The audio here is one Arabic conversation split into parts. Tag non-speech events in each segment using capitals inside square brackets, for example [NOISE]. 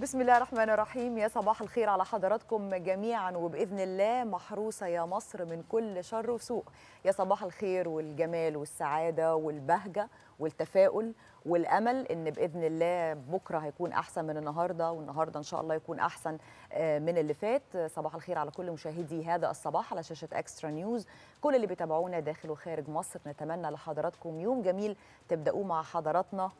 بسم الله الرحمن الرحيم يا صباح الخير على حضراتكم جميعا وباذن الله محروسه يا مصر من كل شر وسوء يا صباح الخير والجمال والسعاده والبهجه والتفاؤل والامل ان باذن الله بكره هيكون احسن من النهارده والنهارده ان شاء الله يكون احسن آه، من اللي فات صباح الخير على كل مشاهدي هذا الصباح على شاشه اكسترا نيوز كل اللي بيتابعونا داخل وخارج مصر نتمنى لحضراتكم يوم جميل تبداوه مع حضراتنا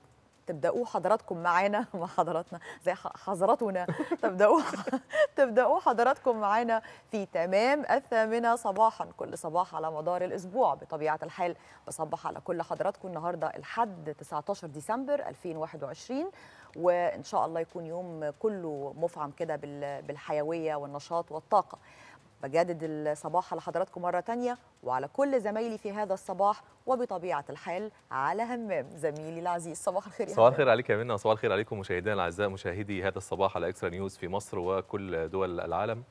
تبداوا حضراتكم معانا [LAUGHS] مع حضراتنا زي حضراتنا تبداوا [LAUGHS] تبداوا حضراتكم معانا في تمام الثامنه صباحا كل صباح على مدار الاسبوع بطبيعه الحال بصبح على كل حضراتكم النهارده الحد 19 ديسمبر 2021 وان شاء الله يكون يوم كله مفعم كده بالحيويه والنشاط والطاقه بجدد الصباح على حضراتكم مرة تانية وعلى كل زمايلي في هذا الصباح وبطبيعة الحال على همام زميلي العزيز صباح الخير صباح الخير عليك يا منى صباح الخير عليكم مشاهدينا الأعزاء مشاهدي هذا الصباح على إكسترا نيوز في مصر وكل دول العالم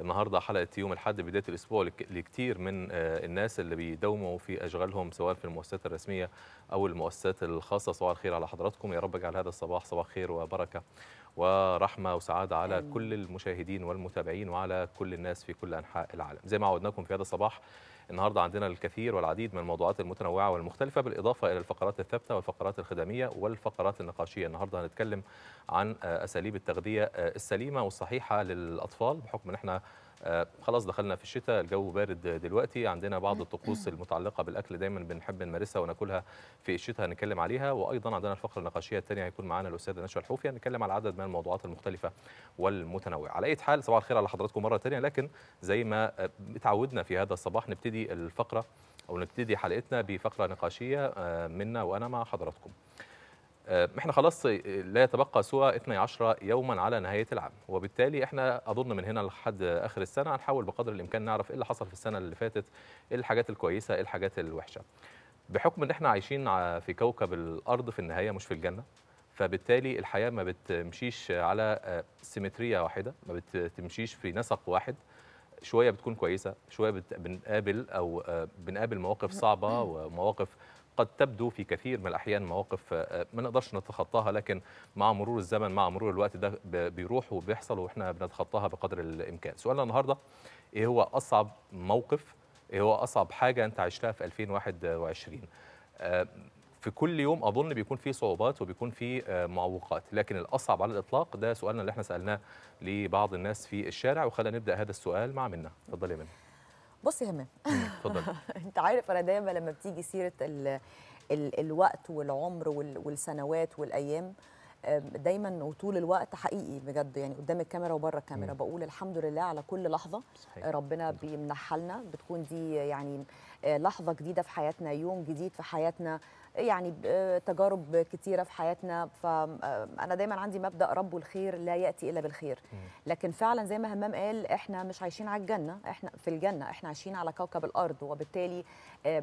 النهارده حلقه يوم الحد بدايه الاسبوع لكتير من آه، الناس اللي بيدوموا في اشغالهم سواء في المؤسسات الرسميه او المؤسسات الخاصه صباح الخير على حضراتكم يا رب اجعل هذا الصباح صباح خير وبركه ورحمه وسعاده على كل المشاهدين والمتابعين وعلى كل الناس في كل انحاء العالم زي ما عودناكم في هذا الصباح النهارده عندنا الكثير والعديد من الموضوعات المتنوعه والمختلفه بالاضافه الى الفقرات الثابته والفقرات الخدميه والفقرات النقاشيه النهارده هنتكلم عن آه، اساليب التغذيه آه، السليمه والصحيحه للاطفال بحكم ان احنا آه، خلاص دخلنا في الشتاء الجو بارد دلوقتي عندنا بعض الطقوس المتعلقه بالاكل دايما بنحب نمارسها وناكلها في الشتاء هنتكلم عليها وايضا عندنا الفقره النقاشيه الثانيه هيكون معانا الاستاذ نشوى الحوفي هنتكلم على عدد من الموضوعات المختلفه والمتنوعه على اي حال صباح الخير على حضراتكم مره ثانيه لكن زي ما اتعودنا في هذا الصباح نبتدي الفقره او نبتدي حلقتنا بفقره نقاشيه آه، منا وانا مع حضراتكم آه، احنا خلاص آه، لا يتبقى سوى 12 يوما على نهايه العام وبالتالي احنا اظن من هنا لحد اخر السنه هنحاول بقدر الامكان نعرف ايه اللي حصل في السنه اللي فاتت ايه الحاجات الكويسه ايه الحاجات الوحشه بحكم ان احنا عايشين في كوكب الارض في النهايه مش في الجنه فبالتالي الحياه ما بتمشيش على آه، سيمتريه واحده ما بتمشيش في نسق واحد شويه بتكون كويسه شويه بنقابل او بنقابل مواقف صعبه [CLEARS THROAT] ومواقف قد تبدو في كثير من الأحيان مواقف آه، ما نقدرش نتخطاها لكن مع مرور الزمن مع مرور الوقت ده بيروح وبيحصل وإحنا بنتخطاها بقدر الإمكان سؤالنا النهاردة إيه هو أصعب موقف إيه هو أصعب حاجة أنت عشتها في 2021 آه، في كل يوم اظن بيكون في صعوبات وبيكون في آه، معوقات لكن الاصعب على الاطلاق ده سؤالنا اللي احنا سالناه لبعض الناس في الشارع وخلينا نبدا هذا السؤال مع منا اتفضلي يا بص يا همام اتفضل [LAUGHS] انت عارف انا دايما لما بتيجي سيره الـ الـ الوقت والعمر والسنوات والايام دايما وطول الوقت حقيقي بجد يعني قدام الكاميرا وبره الكاميرا مم. بقول الحمد لله على كل لحظه صحيح. ربنا بيمنحها لنا بتكون دي يعني آه، لحظه جديده في حياتنا يوم جديد في حياتنا يعني آه، تجارب كتيره في حياتنا فانا آه، دايما عندي مبدا رب الخير لا ياتي الا بالخير لكن فعلا زي ما همام قال احنا مش عايشين على الجنه احنا في الجنه احنا عايشين على كوكب الارض وبالتالي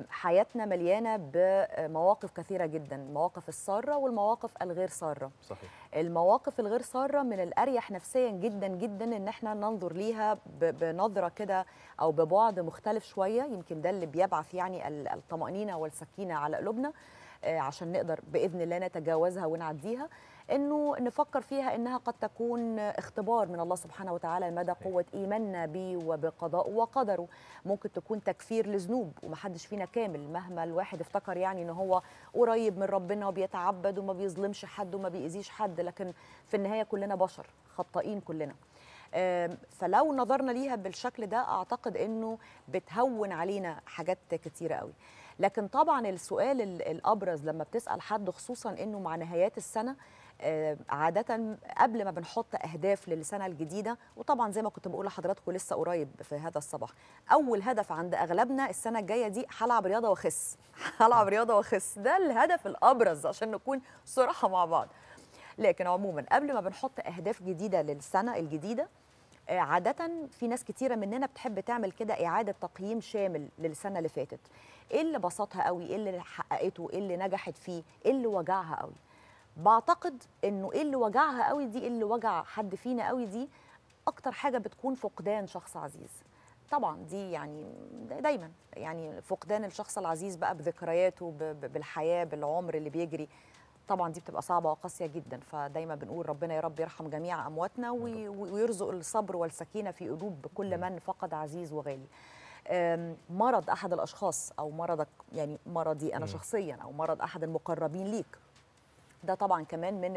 حياتنا مليانه بمواقف كثيره جدا مواقف الساره والمواقف الغير ساره صح. صحيح. المواقف الغير ساره من الاريح نفسيا جدا جدا ان احنا ننظر ليها بنظره كده او ببعد مختلف شويه يمكن ده اللي بيبعث يعني الطمانينه والسكينه على قلوبنا آه، عشان نقدر باذن الله نتجاوزها ونعديها انه نفكر فيها انها قد تكون اختبار من الله سبحانه وتعالى مدى قوه ايماننا به وبقضاء وقدره ممكن تكون تكفير لذنوب ومحدش فينا كامل مهما الواحد افتكر يعني ان هو قريب من ربنا وبيتعبد وما بيظلمش حد وما بيأذيش حد لكن في النهايه كلنا بشر خطائين كلنا فلو نظرنا ليها بالشكل ده اعتقد انه بتهون علينا حاجات كتيره قوي لكن طبعا السؤال الابرز لما بتسال حد خصوصا انه مع نهايات السنه آه، عادة قبل ما بنحط أهداف للسنة الجديدة وطبعا زي ما كنت بقول لحضراتكم لسه قريب في هذا الصباح أول هدف عند أغلبنا السنة الجاية دي هلعب رياضة وأخس [LAUGHS] هلعب رياضة وأخس ده الهدف الأبرز عشان نكون صراحة مع بعض لكن عموما قبل ما بنحط أهداف جديدة للسنة الجديدة آه، عادة في ناس كتيرة مننا بتحب تعمل كده إعادة تقييم شامل للسنة اللي فاتت إيه اللي بسطها قوي إيه اللي حققته إيه اللي نجحت فيه إيه اللي وجعها قوي بعتقد انه ايه اللي وجعها قوي دي إيه اللي وجع حد فينا قوي دي اكتر حاجه بتكون فقدان شخص عزيز طبعا دي يعني دايما يعني فقدان الشخص العزيز بقى بذكرياته بالحياه بالعمر اللي بيجري طبعا دي بتبقى صعبه وقاسيه جدا فدايما بنقول ربنا يا رب يرحم جميع امواتنا ويرزق الصبر والسكينه في قلوب كل من فقد عزيز وغالي مرض احد الاشخاص او مرضك يعني مرضي انا شخصيا او مرض احد المقربين ليك ده طبعا كمان من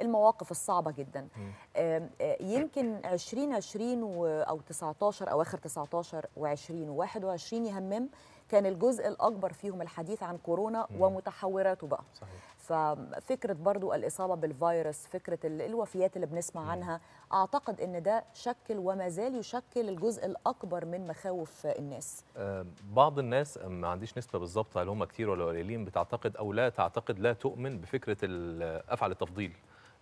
المواقف الصعبه جدا آه، يمكن 2020 او 19 او اخر 19 و20 و21 يهمم كان الجزء الاكبر فيهم الحديث عن كورونا ومتحوراته بقى صحيح. ففكرة برضو الإصابة بالفيروس فكرة الوفيات اللي بنسمع عنها أعتقد أن ده شكل وما زال يشكل الجزء الأكبر من مخاوف الناس آه، بعض الناس آه، ما عنديش نسبة بالظبط هل هم كتير ولا قليلين بتعتقد أو لا تعتقد لا تؤمن بفكرة أفعل التفضيل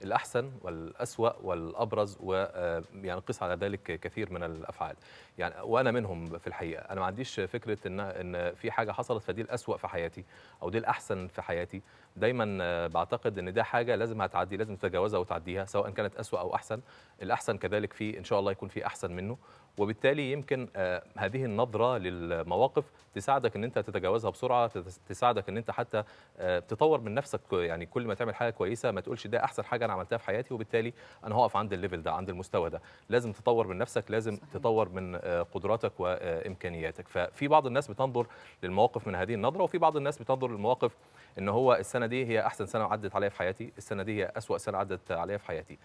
الأحسن والأسوأ والأبرز وينقص آه، يعني قيس على ذلك كثير من الأفعال يعني وأنا منهم في الحقيقة أنا ما عنديش فكرة إن إن في حاجة حصلت فدي الأسوأ في حياتي أو دي الأحسن في حياتي دايما آه، بعتقد إن ده حاجة لازم هتعدي لازم تتجاوزها وتعديها سواء كانت أسوأ أو أحسن الأحسن كذلك في إن شاء الله يكون في أحسن منه وبالتالي يمكن آه، هذه النظره للمواقف تساعدك ان انت تتجاوزها بسرعه تساعدك ان انت حتى آه، تطور من نفسك يعني كل ما تعمل حاجه كويسه ما تقولش ده احسن حاجه انا عملتها في حياتي وبالتالي انا هقف عند الليفل ده عند المستوى ده لازم تطور من نفسك لازم صحيح. تطور من آه، قدراتك وامكانياتك ففي بعض الناس بتنظر للمواقف من هذه النظره وفي بعض الناس بتنظر للمواقف ان هو السنه دي هي احسن سنه عدت عليا في حياتي السنه دي هي اسوا سنه عدت عليا في حياتي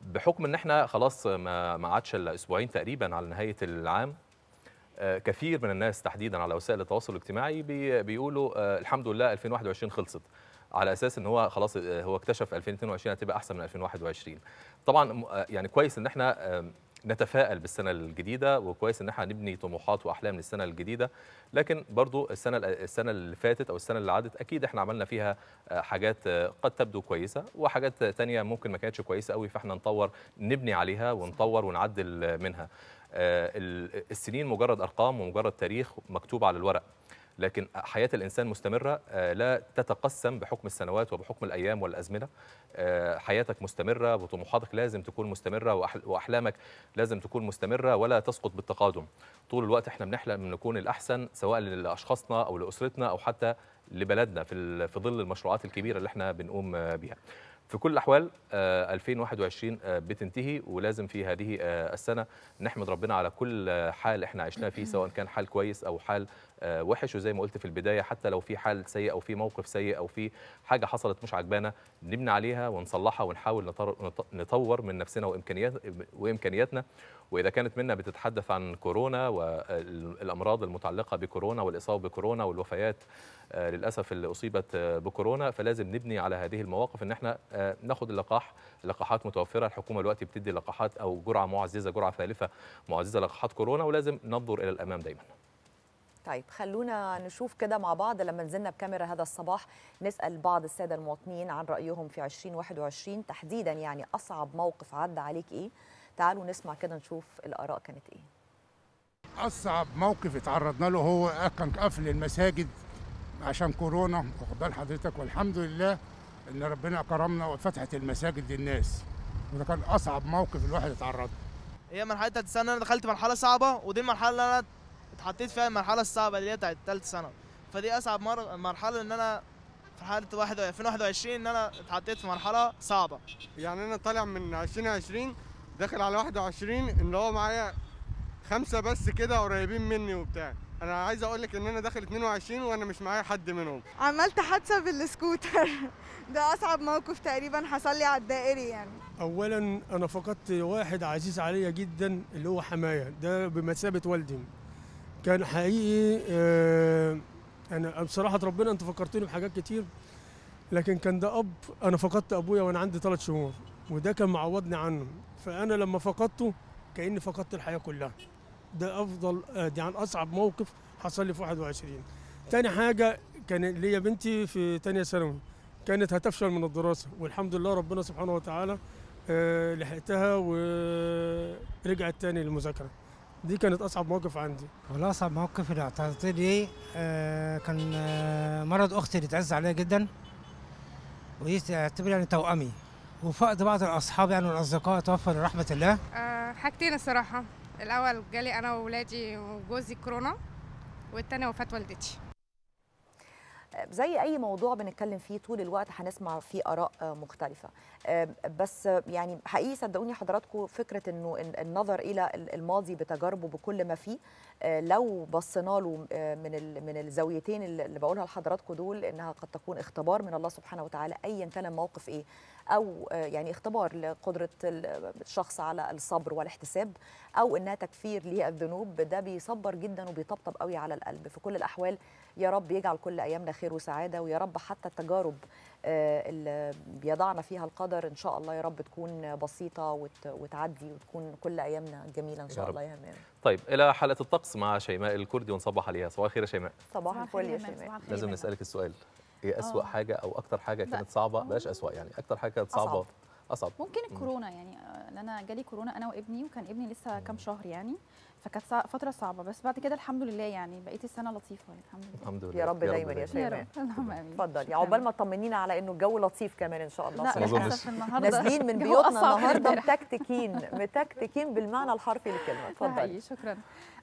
بحكم ان احنا خلاص ما ما عادش الا اسبوعين تقريبا على نهايه العام آه، كثير من الناس تحديدا على وسائل التواصل الاجتماعي بيقولوا آه، الحمد لله 2021 خلصت على اساس ان هو خلاص آه، هو اكتشف 2022 هتبقى احسن من 2021 طبعا يعني كويس ان احنا نتفائل بالسنه الجديده وكويس ان احنا نبني طموحات واحلام للسنه الجديده لكن برضو السنه السنه اللي فاتت او السنه اللي عدت اكيد احنا عملنا فيها آه، حاجات آه، قد تبدو كويسه وحاجات تانية ممكن ما كانتش كويسه قوي فاحنا نطور نبني عليها ونطور ونعدل منها آه، السنين مجرد ارقام ومجرد تاريخ مكتوب على الورق لكن حياه الانسان مستمره آه، لا تتقسم بحكم السنوات وبحكم الايام والازمنه آه، حياتك مستمره وطموحاتك لازم تكون مستمره واحلامك لازم تكون مستمره ولا تسقط بالتقادم طول الوقت احنا بنحلم نكون الاحسن سواء لاشخاصنا او لاسرتنا او حتى لبلدنا في في ظل المشروعات الكبيره اللي احنا بنقوم آه، بيها في كل الاحوال 2021 بتنتهي ولازم في هذه السنه نحمد ربنا على كل حال احنا عشناه فيه سواء كان حال كويس او حال آه، وحش وزي ما قلت في البدايه حتى لو في حال سيء او في موقف سيء او في حاجه حصلت مش عجبانا نبني عليها ونصلحها ونحاول نطور من نفسنا وامكانيات وامكانياتنا واذا كانت منا بتتحدث عن كورونا والامراض المتعلقه بكورونا والاصابه بكورونا والوفيات آه، للاسف اللي اصيبت آه، بكورونا فلازم نبني على هذه المواقف ان احنا ناخد اللقاح لقاحات متوفره الحكومه دلوقتي بتدي لقاحات او جرعه معززه جرعه ثالثه معززه لقاحات كورونا ولازم ننظر الى الامام دايما طيب خلونا نشوف كده مع بعض لما نزلنا بكاميرا هذا الصباح نسأل بعض السادة المواطنين عن رأيهم في 2021 تحديدا يعني أصعب موقف عدى عليك إيه تعالوا نسمع كده نشوف الآراء كانت إيه أصعب موقف اتعرضنا له هو كان قفل المساجد عشان كورونا وقبل بال حضرتك والحمد لله إن ربنا كرمنا وفتحت المساجد للناس وده كان أصعب موقف الواحد اتعرض له هي مرحلة السنة أنا دخلت مرحلة صعبة ودي المرحلة اللي أنا اتحطيت فيها المرحله الصعبه اللي هي بتاعت ثالثه ثانوي فدي اصعب مر... مرحله ان انا في حاله 2021 ان انا اتحطيت في مرحله صعبه يعني انا طالع من 2020 داخل على 21 ان هو معايا خمسه بس كده قريبين مني وبتاع انا عايز اقول لك ان انا داخل 22 وانا مش معايا حد منهم عملت حادثه بالسكوتر [LAUGHS] ده اصعب موقف تقريبا حصل لي على الدائري يعني اولا انا فقدت واحد عزيز عليا جدا اللي هو حمايه ده بمثابه والدي كان حقيقي آه، انا بصراحه ربنا انت فكرتني بحاجات كتير لكن كان ده اب انا فقدت ابويا وانا عندي ثلاث شهور وده كان معوضني عنه فانا لما فقدته كاني فقدت الحياه كلها ده افضل آه، دي عن اصعب موقف حصل لي في 21 تاني حاجه كان ليا بنتي في تانية ثانوي كانت هتفشل من الدراسه والحمد لله ربنا سبحانه وتعالى آه، لحقتها ورجعت تاني للمذاكره دي كانت اصعب موقف عندي والله اصعب موقف اللي اعترضت لي آه، كان آه، مرض اختي اللي تعز عليها جدا ودي تعتبر يعني توأمي وفقد بعض الاصحاب يعني والاصدقاء توفى لرحمه الله آه، حاجتين الصراحه الاول جالي انا وولادي وجوزي كورونا والتاني وفاه والدتي زي اي موضوع بنتكلم فيه طول الوقت هنسمع فيه اراء مختلفه بس يعني حقيقي صدقوني حضراتكم فكره انه النظر الى الماضي بتجاربه بكل ما فيه آه، لو بصينا له آه، من من الزاويتين اللي بقولها لحضراتكم دول انها قد تكون اختبار من الله سبحانه وتعالى ايا كان الموقف ايه او آه، يعني اختبار لقدره الشخص على الصبر والاحتساب او انها تكفير للذنوب ده بيصبر جدا وبيطبطب قوي على القلب في كل الاحوال يا رب يجعل كل ايامنا خير وسعاده ويا رب حتى التجارب آه، اللي بيضعنا فيها القدر ان شاء الله يا رب تكون بسيطه وتعدي وتكون كل ايامنا جميله ان شاء يا الله يا همام طيب الى حاله الطقس مع شيماء الكردي ونصبح عليها صباح الخير يا شيماء صباح الفل يا شيماء لازم نسالك السؤال ايه اسوء آه. حاجه او اكتر حاجه كانت صعبه بلاش اسوء يعني اكتر حاجه كانت صعبه أصعب. اصعب ممكن الكورونا يعني آه، انا جالي كورونا انا وابني وكان ابني لسه كام شهر يعني فكانت فتره صعبه بس بعد كده الحمد لله يعني بقيت السنه لطيفه يعني الحمد لله الحمد لله يا رب دايما يا شيماء اللهم امين اتفضل يا يعني عقبال ما تطمنينا على انه الجو لطيف كمان ان شاء الله لا للاسف النهارده نازلين من بيوتنا النهارده متكتكين متكتكين بالمعنى الحرفي للكلمه اتفضلي شكرا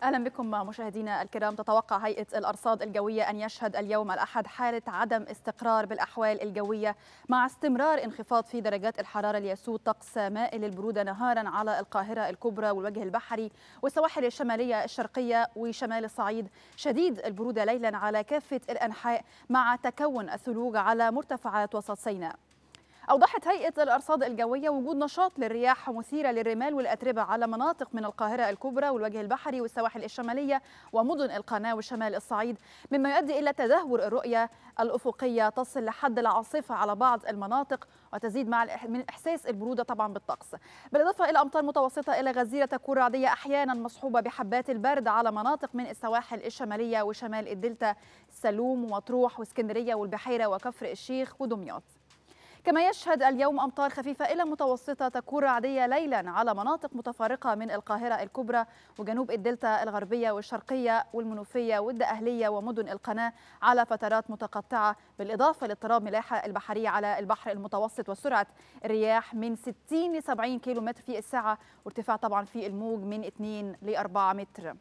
اهلا بكم مشاهدينا الكرام تتوقع هيئه الارصاد الجويه ان يشهد اليوم الاحد حاله عدم استقرار بالاحوال الجويه مع استمرار انخفاض في درجات الحراره ليسود طقس مائل البروده نهارا على القاهره الكبرى والوجه البحري والسواحل الشمالية الشرقية وشمال الصعيد شديد البرودة ليلا على كافة الأنحاء مع تكون الثلوج على مرتفعات وسط سيناء أوضحت هيئة الأرصاد الجوية وجود نشاط للرياح مثيرة للرمال والأتربة على مناطق من القاهرة الكبرى والوجه البحري والسواحل الشمالية ومدن القناة وشمال الصعيد مما يؤدي إلى تدهور الرؤية الأفقية تصل لحد العاصفة على بعض المناطق وتزيد مع من إحساس البرودة طبعا بالطقس بالإضافة إلى أمطار متوسطة إلى غزيرة تكون رعدية أحيانا مصحوبة بحبات البرد على مناطق من السواحل الشمالية وشمال الدلتا سلوم ومطروح واسكندرية والبحيرة وكفر الشيخ ودمياط كما يشهد اليوم أمطار خفيفة إلى متوسطة تكون رعدية ليلا على مناطق متفارقة من القاهرة الكبرى وجنوب الدلتا الغربية والشرقية والمنوفية والدقهلية ومدن القناة على فترات متقطعة بالإضافة لاضطراب ملاحة البحرية على البحر المتوسط وسرعة الرياح من 60 ل 70 كيلو متر في الساعة وارتفاع طبعا في الموج من 2 ل 4 متر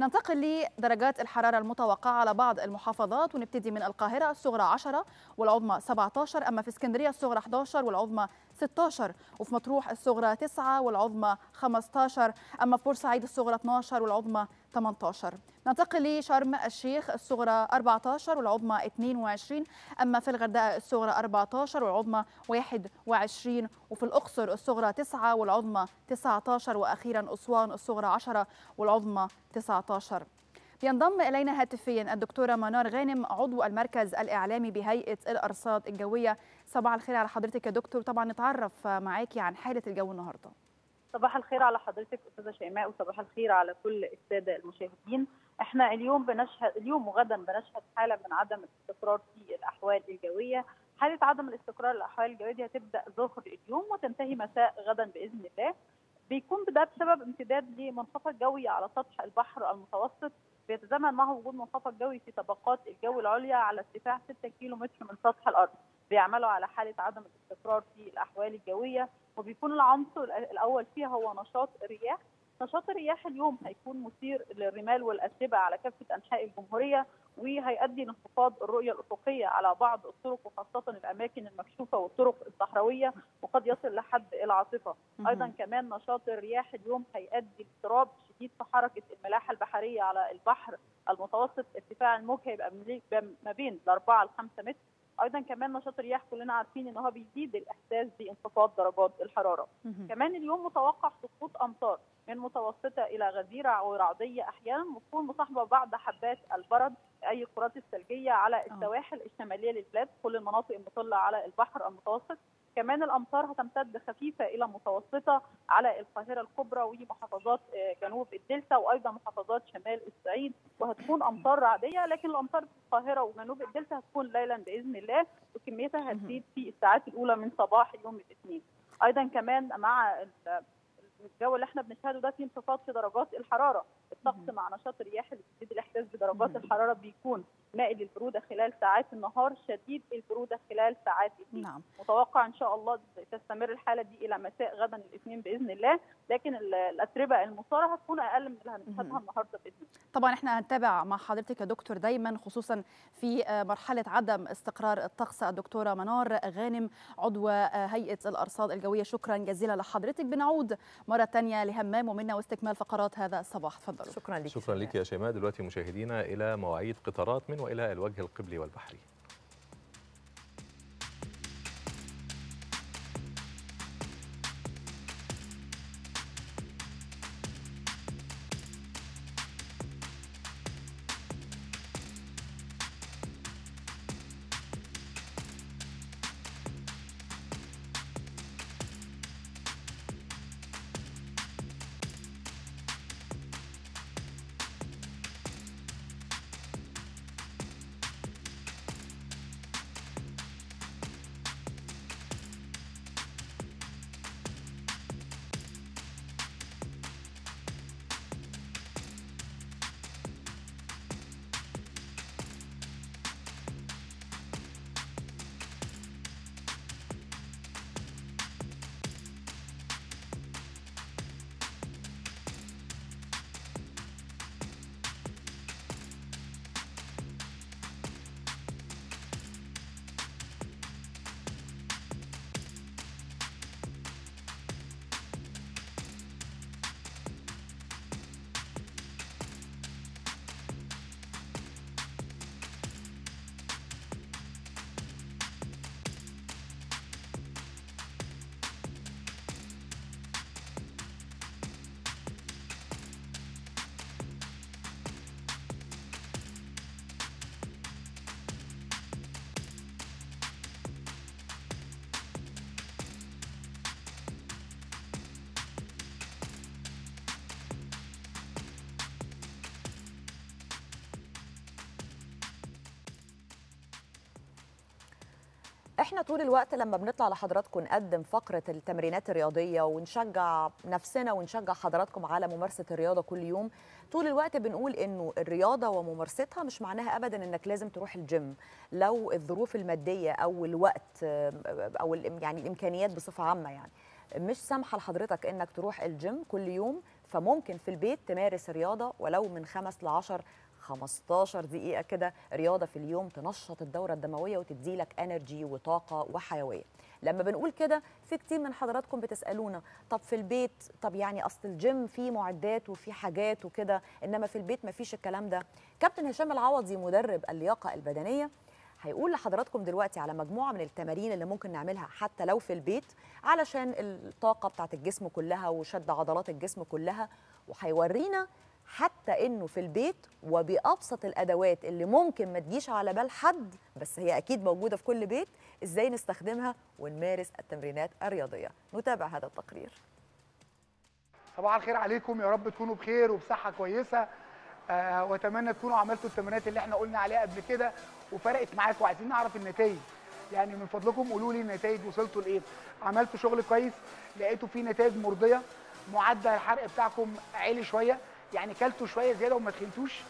ننتقل لدرجات الحرارة المتوقعة على بعض المحافظات ونبتدي من القاهرة الصغرى 10 والعظمى 17 أما في اسكندرية الصغرى 11 والعظمى 16 وفي مطروح الصغرى 9 والعظمى 15 أما في بورسعيد الصغرى 12 والعظمى 18 ننتقل لشرم الشيخ الصغرى 14 والعظمى 22 أما في الغردقة الصغرى 14 والعظمى 21 وفي الأقصر الصغرى 9 والعظمى 19 وأخيرا أسوان الصغرى 10 والعظمى 19 ينضم إلينا هاتفيا الدكتورة منار غانم عضو المركز الإعلامي بهيئة الأرصاد الجوية صباح الخير على حضرتك يا دكتور طبعا نتعرف معاكي عن حالة الجو النهارده صباح الخير على حضرتك استاذه شيماء وصباح الخير على كل الساده المشاهدين احنا اليوم بنشهد اليوم وغدا بنشهد حاله من عدم الاستقرار في الاحوال الجويه حاله عدم الاستقرار الاحوال الجويه دي هتبدا ظهر اليوم وتنتهي مساء غدا باذن الله بيكون ده بسبب امتداد لمنخفض جوي على سطح البحر المتوسط بيتزامن معه وجود منخفض جوي في طبقات الجو العليا على ارتفاع 6 كيلو متر من سطح الارض بيعملوا على حاله عدم الاستقرار في الاحوال الجويه وبيكون العنصر الاول فيها هو نشاط الرياح نشاط الرياح اليوم هيكون مثير للرمال والاتربه على كافه انحاء الجمهوريه وهيؤدي لانخفاض الرؤيه الافقيه على بعض الطرق وخاصه الاماكن المكشوفه والطرق الصحراويه وقد يصل لحد العاصفه، ايضا كمان نشاط الرياح اليوم هيؤدي لاضطراب شديد في حركه الملاحه البحريه على البحر المتوسط ارتفاع الموج هيبقى ما بين الاربعه لخمسه متر ايضا كمان نشاط الرياح كلنا عارفين ان هو بيزيد الاحساس بانخفاض درجات الحراره كمان اليوم متوقع سقوط امطار من متوسطه الى غزيره او رعديه احيانا وتكون مصاحبه بعض حبات البرد اي الكرات الثلجيه على آه. السواحل الشماليه للبلاد كل المناطق المطله على البحر المتوسط كمان الامطار هتمتد خفيفه الى متوسطه على القاهره الكبرى ومحافظات آه، جنوب الدلتا وايضا محافظات شمال الصعيد وهتكون امطار رعديه لكن الامطار في القاهره وجنوب الدلتا هتكون ليلا باذن الله وكميتها هتزيد في الساعات الاولى من صباح يوم الاثنين ايضا كمان مع الجو اللي احنا بنشهده ده في انخفاض في درجات الحراره الطقس مع نشاط الرياح اللي بتزيد الاحساس بدرجات الحراره بيكون مائل للبروده خلال ساعات النهار شديد البروده خلال ساعات الليل نعم. متوقع ان شاء الله تستمر الحاله دي الى مساء غدا الاثنين باذن الله لكن الاتربه المصاره هتكون اقل من اللي هنشهدها النهارده باذن الله طبعا احنا هنتابع مع حضرتك يا دكتور دايما خصوصا في آه، مرحله عدم استقرار الطقس الدكتوره منار غانم عضو آه، هيئه الارصاد الجويه شكرا جزيلا لحضرتك بنعود مره ثانيه لهمام ومنا واستكمال فقرات هذا الصباح تفضلوا شكرا لك شكرا لك يا شيماء دلوقتي مشاهدينا الى مواعيد قطارات من والى الوجه القبلي والبحري احنا طول الوقت لما بنطلع لحضراتكم نقدم فقره التمرينات الرياضيه ونشجع نفسنا ونشجع حضراتكم على ممارسه الرياضه كل يوم طول الوقت بنقول انه الرياضه وممارستها مش معناها ابدا انك لازم تروح الجيم لو الظروف الماديه او الوقت او يعني الامكانيات بصفه عامه يعني مش سامحه لحضرتك انك تروح الجيم كل يوم فممكن في البيت تمارس رياضه ولو من خمس لعشر 15 دقيقه كده رياضه في اليوم تنشط الدوره الدمويه وتديلك انرجي وطاقه وحيويه لما بنقول كده في كتير من حضراتكم بتسالونا طب في البيت طب يعني اصل الجيم فيه معدات وفيه حاجات وكده انما في البيت مفيش الكلام ده كابتن هشام العوضي مدرب اللياقه البدنيه هيقول لحضراتكم دلوقتي على مجموعه من التمارين اللي ممكن نعملها حتى لو في البيت علشان الطاقه بتاعت الجسم كلها وشد عضلات الجسم كلها وهيورينا حتى انه في البيت وبابسط الادوات اللي ممكن ما تجيش على بال حد بس هي اكيد موجوده في كل بيت ازاي نستخدمها ونمارس التمرينات الرياضيه نتابع هذا التقرير صباح الخير عليكم يا رب تكونوا بخير وبصحه كويسه آه واتمنى تكونوا عملتوا التمرينات اللي احنا قلنا عليها قبل كده وفرقت معاكم وعايزين نعرف النتائج يعني من فضلكم قولوا لي النتائج وصلتوا لايه عملتوا شغل كويس لقيتوا فيه نتائج مرضيه معدل الحرق بتاعكم عالي شويه يعني كلتوا شويه زياده وما تخنتوش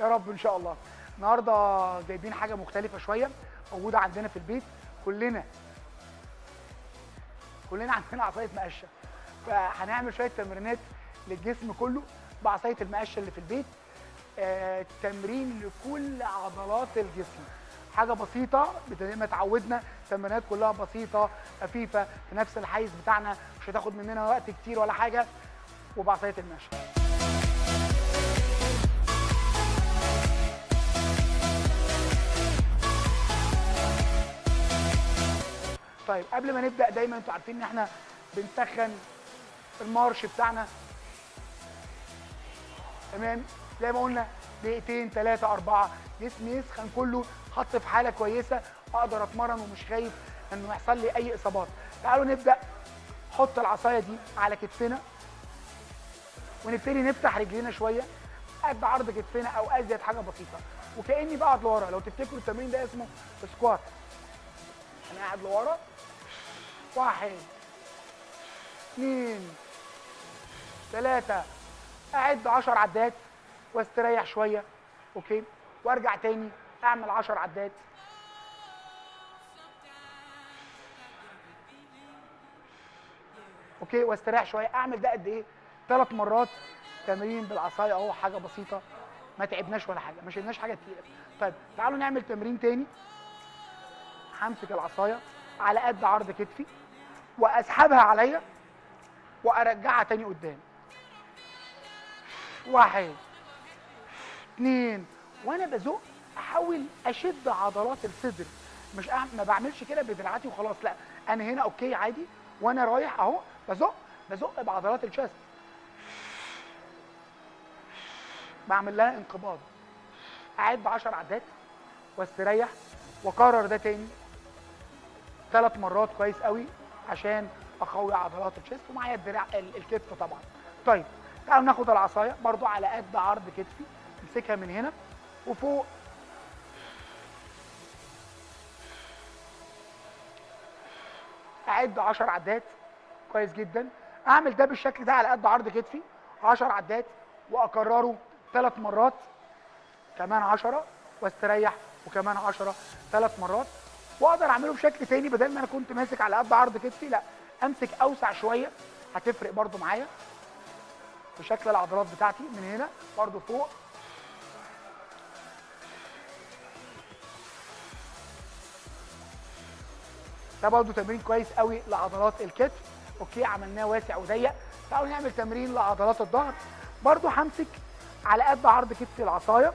يا رب ان شاء الله النهارده جايبين حاجه مختلفه شويه موجوده عندنا في البيت كلنا كلنا عندنا عصايه مقشه فهنعمل شويه تمرينات للجسم كله بعصايه المقشه اللي في البيت آه، تمرين لكل عضلات الجسم حاجه بسيطه زي ما اتعودنا تمرينات كلها بسيطه خفيفه في نفس الحيز بتاعنا مش هتاخد مننا وقت كتير ولا حاجه وبعصايه المقشه طيب قبل ما نبدا دايما انتوا عارفين ان احنا بنسخن المارش بتاعنا تمام زي ما قلنا دقيقتين ثلاثة أربعة جسمي يسخن كله حط في حالة كويسة أقدر أتمرن ومش خايف إنه يحصل لي أي إصابات تعالوا نبدأ حط العصاية دي على كتفنا ونبتدي نفتح رجلينا شوية قد عرض كتفنا أو أزيد حاجة بسيطة وكأني بقعد لورا لو تفتكروا التمرين ده اسمه سكوات أنا قاعد لورا واحد اثنين ثلاثة أعد 10 عدات واستريح شوية أوكي وأرجع تاني أعمل 10 عدات أوكي واستريح شوية أعمل ده قد إيه؟ ثلاث مرات تمرين بالعصاية أهو حاجة بسيطة ما تعبناش ولا حاجة ما شلناش حاجة تقيلة طيب تعالوا نعمل تمرين تاني همسك العصاية على قد عرض كتفي واسحبها عليا وارجعها تاني قدام واحد اتنين وانا بزق احاول اشد عضلات الصدر مش أعمل ما بعملش كده بدراعاتي وخلاص لا انا هنا اوكي عادي وانا رايح اهو بزق بزق بعضلات الشست بعمل لها انقباض اعد 10 عدات واستريح واكرر ده تاني ثلاث مرات كويس قوي عشان اقوي عضلات الشيست ومعايا الدراع الكتف طبعا طيب تعالوا ناخد العصايه برضو على قد عرض كتفي امسكها من هنا وفوق اعد 10 عدات كويس جدا اعمل ده بالشكل ده على قد عرض كتفي 10 عدات واكرره ثلاث مرات كمان 10 واستريح وكمان 10 ثلاث مرات واقدر اعمله بشكل تاني بدل ما انا كنت ماسك على قد عرض كتفي لا امسك اوسع شويه هتفرق برده معايا في شكل العضلات بتاعتي من هنا برده فوق ده برده تمرين كويس قوي لعضلات الكتف اوكي عملناه واسع وضيق تعالوا نعمل تمرين لعضلات الظهر برده همسك على قد عرض كتفي العصايه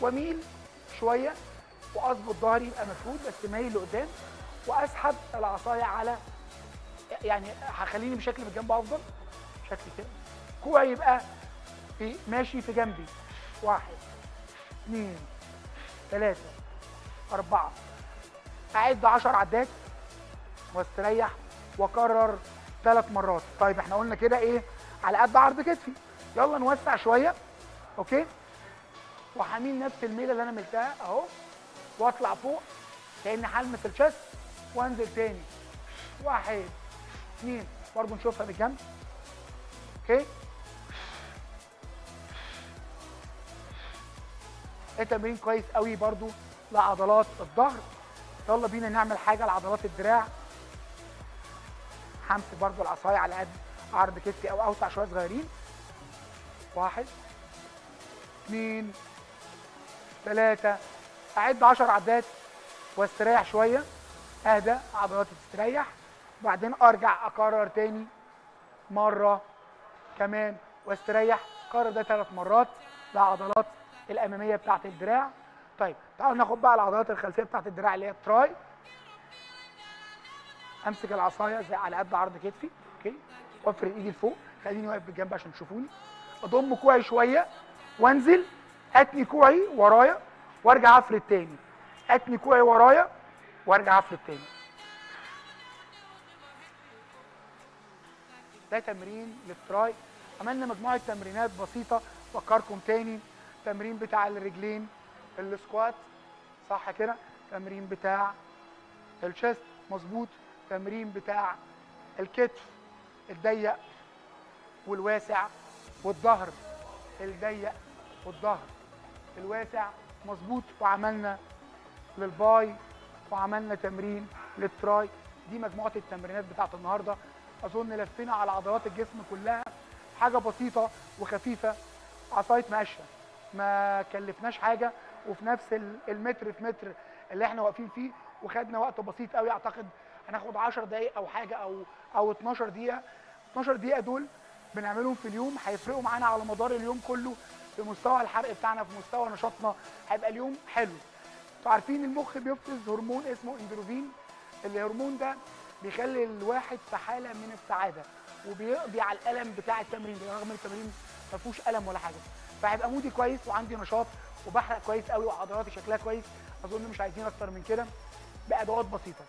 واميل شويه واظبط ظهري يبقى مفرود بس مايل لقدام واسحب العصايه على يعني هخليني بشكل بالجنب افضل شكل كده كوعي يبقى في ماشي في جنبي واحد اثنين ثلاثة أربعة أعد 10 عدات واستريح وأكرر ثلاث مرات طيب احنا قلنا كده إيه على قد عرض كتفي يلا نوسع شوية أوكي وحميل نفس الميلة اللي أنا ملتها أهو واطلع فوق كاني هلمس الشست وانزل تاني واحد اثنين برضه نشوفها بالجنب اوكي التمرين إيه كويس قوي برضه لعضلات الظهر يلا بينا نعمل حاجه لعضلات الدراع همسك برضه العصايه على قد عرض كتفي او اوسع شويه صغيرين واحد اثنين ثلاثه اعد 10 عدات واستريح شويه اهدى عضلاتي تستريح وبعدين ارجع اكرر تاني مره كمان واستريح كرر ده ثلاث مرات لعضلات الاماميه بتاعت الدراع طيب تعالوا ناخد بقى العضلات الخلفيه بتاعت الدراع اللي هي التراي امسك العصايه زي على قد عرض كتفي اوكي وافرد ايدي لفوق خليني واقف بالجنب عشان تشوفوني اضم كوعي شويه وانزل اتني كوعي ورايا وارجع عفرد تاني اتني كوعي ورايا وارجع عفرد تاني ده تمرين للتراي عملنا مجموعه تمرينات بسيطه فكركم تاني تمرين بتاع الرجلين السكوات صح كده تمرين بتاع الشيست مظبوط تمرين بتاع الكتف الضيق والواسع والظهر الضيق والظهر الواسع مظبوط وعملنا للباي وعملنا تمرين للتراي دي مجموعه التمرينات بتاعه النهارده اظن لفينا على عضلات الجسم كلها حاجه بسيطه وخفيفه عصايه مقشه ما كلفناش حاجه وفي نفس المتر في متر اللي احنا واقفين فيه وخدنا وقت بسيط قوي اعتقد هناخد 10 دقائق او حاجه او او 12 دقيقه 12 دقيقه دول بنعملهم في اليوم هيفرقوا معانا على مدار اليوم كله في مستوى الحرق بتاعنا في مستوى نشاطنا هيبقى اليوم حلو انتوا عارفين المخ بيفرز هرمون اسمه اندروفين الهرمون ده بيخلي الواحد في حاله من السعاده وبيقضي على الالم بتاع التمرين رغم التمرين ما فيهوش الم ولا حاجه فهيبقى مودي كويس وعندي نشاط وبحرق كويس قوي وعضلاتي شكلها كويس اظن مش عايزين اكتر من كده بادوات بسيطه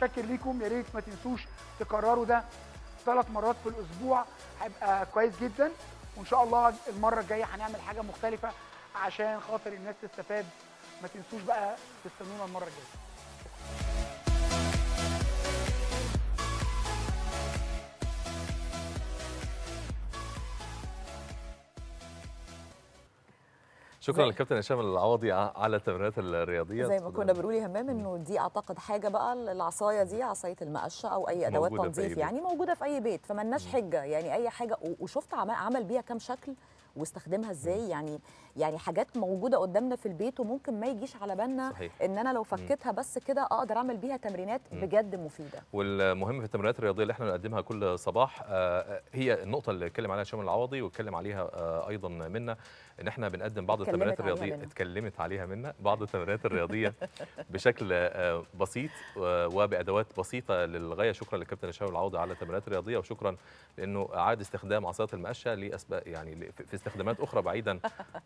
شكر ليكم يا ريت ما تنسوش تكرروا ده ثلاث مرات في الاسبوع هيبقى كويس جدا وان شاء الله المره الجايه هنعمل حاجه مختلفه عشان خاطر الناس تستفاد ما تنسوش بقى تستنونا المره الجايه شكرا للكابتن هشام العوضي على التمرينات الرياضيه زي ما كنا بنقول همام انه دي اعتقد حاجه بقى العصايه دي عصايه المقشه او اي ادوات تنظيف يعني موجوده في اي بيت فمالناش حجه يعني اي حاجه وشفت عمل بيها كام شكل واستخدمها ازاي يعني يعني حاجات موجوده قدامنا في البيت وممكن ما يجيش على بالنا ان انا لو فكيتها بس كده اقدر اعمل بيها تمرينات بجد مفيده والمهم في التمرينات الرياضيه اللي احنا بنقدمها كل صباح آه، آه، هي النقطه اللي اتكلم عليها شامل العوضي واتكلم عليها آه، ايضا منا ان احنا بنقدم بعض التمرينات الرياضيه عليها اتكلمت عليها منا بعض التمرينات الرياضيه [LAUGHS] بشكل بسيط وبادوات بسيطه للغايه شكرا للكابتن شامل العوضي على التمرينات الرياضيه وشكرا لانه اعاد استخدام عصايه المقشه لاسباب يعني في استخدامات اخرى بعيدا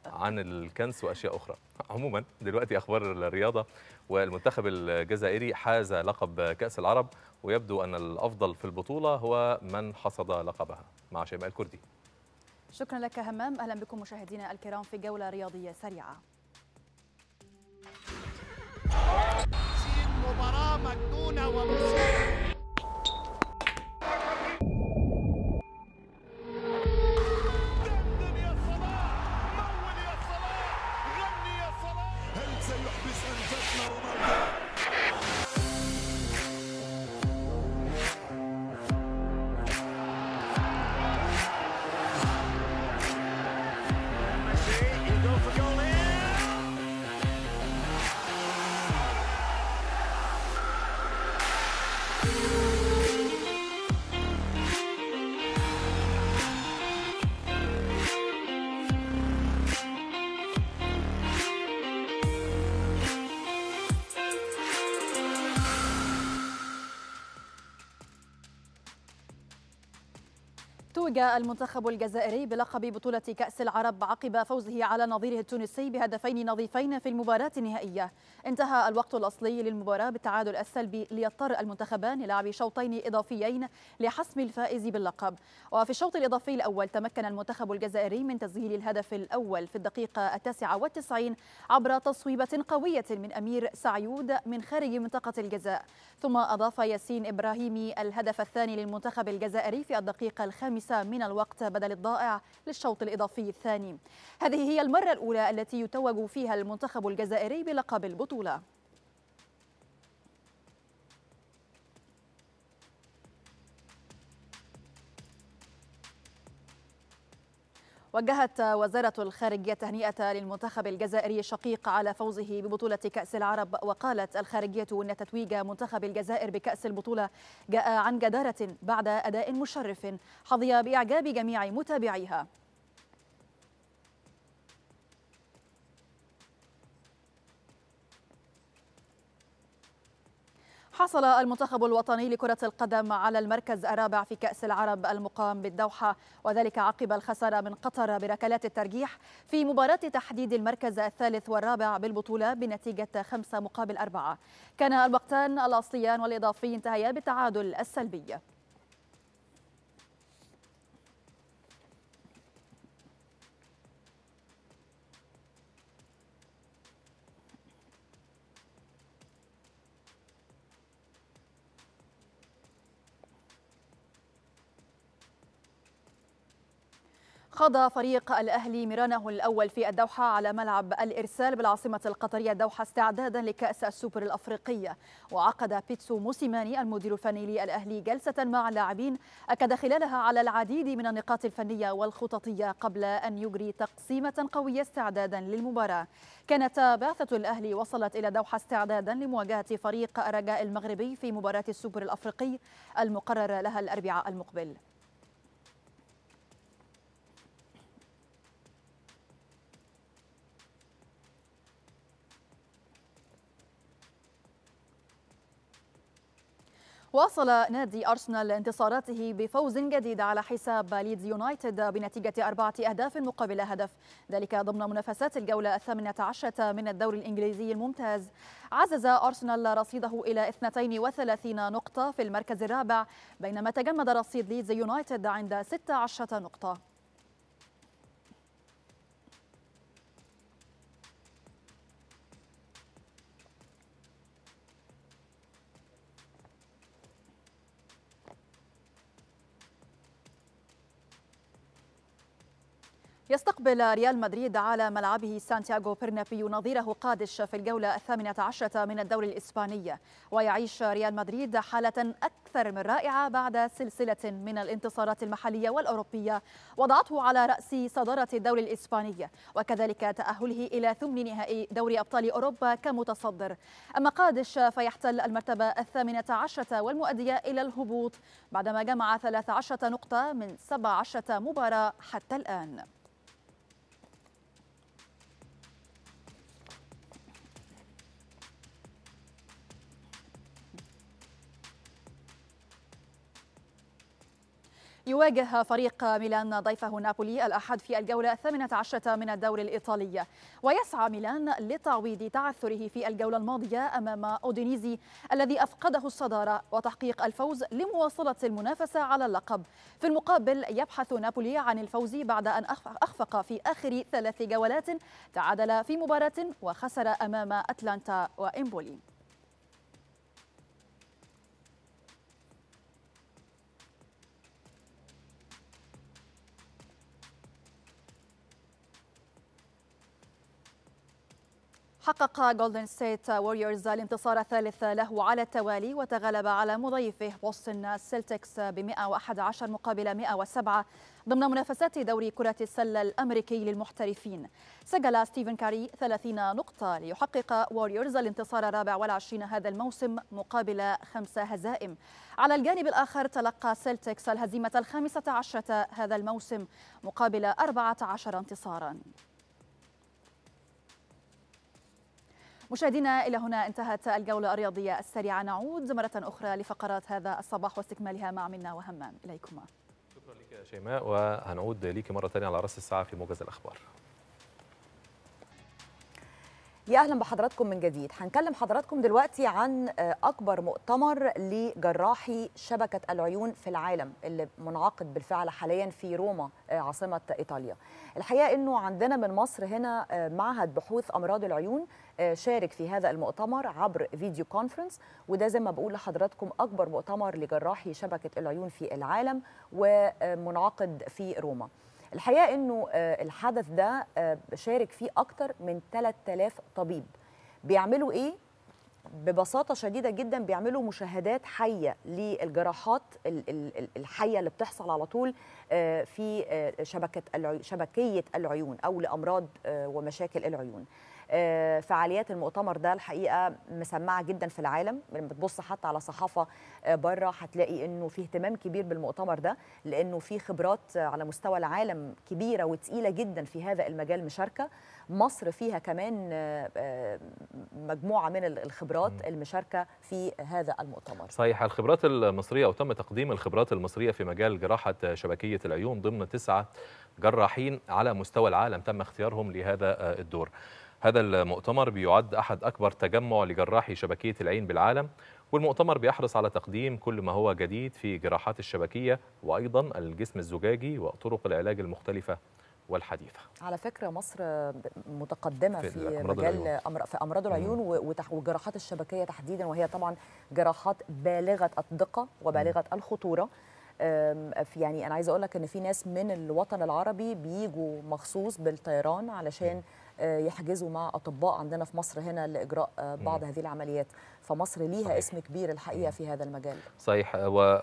عن الكنس واشياء اخرى عموما دلوقتي اخبار الرياضه والمنتخب الجزائري حاز لقب كاس العرب ويبدو ان الافضل في البطوله هو من حصد لقبها مع شيماء الكردي شكرا لك همام اهلا بكم مشاهدينا الكرام في جوله رياضيه سريعه مباراه مجنونه ومثيره فاج المنتخب الجزائري بلقب بطولة كأس العرب عقب فوزه على نظيره التونسي بهدفين نظيفين في المباراة النهائية انتهى الوقت الأصلي للمباراة بالتعادل السلبي ليضطر المنتخبان للعب شوطين إضافيين لحسم الفائز باللقب وفي الشوط الإضافي الأول تمكن المنتخب الجزائري من تسجيل الهدف الأول في الدقيقة التاسعة والتسعين عبر تصويبة قوية من أمير سعيود من خارج منطقة الجزاء ثم أضاف ياسين إبراهيمي الهدف الثاني للمنتخب الجزائري في الدقيقة الخامسة من الوقت بدل الضائع للشوط الإضافي الثاني هذه هي المرة الأولى التي يتوج فيها المنتخب الجزائري بلقب البطولة وجهت وزارة الخارجية تهنئة للمنتخب الجزائري الشقيق على فوزه ببطولة كأس العرب وقالت الخارجية أن تتويج منتخب الجزائر بكأس البطولة جاء عن جدارة بعد أداء مشرف حظي بإعجاب جميع متابعيها حصل المنتخب الوطني لكرة القدم على المركز الرابع في كأس العرب المقام بالدوحة وذلك عقب الخسارة من قطر بركلات الترجيح في مباراة تحديد المركز الثالث والرابع بالبطولة بنتيجة خمسة مقابل أربعة كان الوقتان الأصليان والإضافي انتهيا بالتعادل السلبي خاض فريق الأهلي ميرانه الأول في الدوحة على ملعب الإرسال بالعاصمة القطرية الدوحة استعدادا لكأس السوبر الأفريقية وعقد بيتسو موسيماني المدير الفني للأهلي جلسة مع اللاعبين أكد خلالها على العديد من النقاط الفنية والخططية قبل أن يجري تقسيمة قوية استعدادا للمباراة كانت بعثة الأهلي وصلت إلى دوحة استعدادا لمواجهة فريق الرجاء المغربي في مباراة السوبر الأفريقي المقرر لها الأربعاء المقبل واصل نادي أرسنال انتصاراته بفوز جديد على حساب ليدز يونايتد بنتيجة أربعة أهداف مقابل هدف ذلك ضمن منافسات الجولة الثامنة عشرة من الدوري الإنجليزي الممتاز عزز أرسنال رصيده إلى 32 نقطة في المركز الرابع بينما تجمد رصيد ليدز يونايتد عند 16 نقطة يستقبل ريال مدريد على ملعبه سانتياغو برنابيو نظيره قادش في الجولة الثامنة عشرة من الدوري الإسباني ويعيش ريال مدريد حالة أكثر من رائعة بعد سلسلة من الانتصارات المحلية والأوروبية وضعته على رأس صدارة الدوري الإسباني وكذلك تأهله إلى ثمن نهائي دوري أبطال أوروبا كمتصدر أما قادش فيحتل المرتبة الثامنة عشرة والمؤدية إلى الهبوط بعدما جمع 13 نقطة من 17 مباراة حتى الآن يواجه فريق ميلان ضيفه نابولي الأحد في الجولة الثامنة عشرة من الدوري الإيطالي ويسعى ميلان لتعويض تعثره في الجولة الماضية أمام أودينيزي الذي أفقده الصدارة وتحقيق الفوز لمواصلة المنافسة على اللقب في المقابل يبحث نابولي عن الفوز بعد أن أخفق في آخر ثلاث جولات تعادل في مباراة وخسر أمام أتلانتا وإمبولي حقق جولدن ستيت ووريرز الانتصار الثالث له على التوالي وتغلب على مضيفه بوسطن سيلتكس ب 111 مقابل 107 ضمن منافسات دوري كرة السلة الأمريكي للمحترفين سجل ستيفن كاري 30 نقطة ليحقق ووريرز الانتصار الرابع والعشرين هذا الموسم مقابل خمسة هزائم على الجانب الآخر تلقى سيلتكس الهزيمة الخامسة عشرة هذا الموسم مقابل 14 انتصاراً مشاهدينا إلى هنا انتهت الجولة الرياضية السريعة نعود مرة أخرى لفقرات هذا الصباح واستكمالها مع منا وهمام إليكما شكرا لك يا شيماء وهنعود ليك مرة ثانية على رأس الساعة في موجز الأخبار يا اهلا بحضراتكم من جديد هنكلم حضراتكم دلوقتي عن آه، اكبر مؤتمر لجراحي شبكه العيون في العالم اللي منعقد بالفعل حاليا في روما آه، عاصمه ايطاليا الحقيقه انه عندنا من مصر هنا آه، معهد بحوث امراض العيون شارك في هذا المؤتمر عبر فيديو كونفرنس وده زي ما بقول لحضراتكم أكبر مؤتمر لجراحي شبكة العيون في العالم ومنعقد في روما الحقيقة أنه آه، الحدث ده آه، شارك فيه أكتر من 3000 طبيب بيعملوا إيه؟ ببساطة شديدة جدا بيعملوا مشاهدات حية للجراحات الحية اللي بتحصل على طول آه، في شبكة شبكية العيون أو لأمراض ومشاكل العيون آه، فعاليات المؤتمر ده الحقيقه مسمعه جدا في العالم لما تبص حتى على صحافه آه، بره هتلاقي انه في اهتمام كبير بالمؤتمر ده لانه في خبرات على مستوى العالم كبيره وتقيله جدا في هذا المجال مشاركه مصر فيها كمان آه، مجموعه من الخبرات المشاركه في هذا المؤتمر صحيح الخبرات المصريه وتم تقديم الخبرات المصريه في مجال جراحه شبكيه العيون ضمن تسعه جراحين على مستوى العالم تم اختيارهم لهذا الدور هذا المؤتمر بيعد أحد أكبر تجمع لجراحي شبكية العين بالعالم والمؤتمر بيحرص على تقديم كل ما هو جديد في جراحات الشبكية وأيضا الجسم الزجاجي وطرق العلاج المختلفة والحديثه. على فكره مصر متقدمه في, في مجال العيون. في امراض العيون وجراحات الشبكيه تحديدا وهي طبعا جراحات بالغه الدقه وبالغه الخطوره. في يعني انا عايز اقول لك ان في ناس من الوطن العربي بيجوا مخصوص بالطيران علشان م. يحجزوا مع اطباء عندنا في مصر هنا لاجراء آه، بعض هذه العمليات فمصر ليها صحيح. اسم كبير الحقيقه في هذا المجال صحيح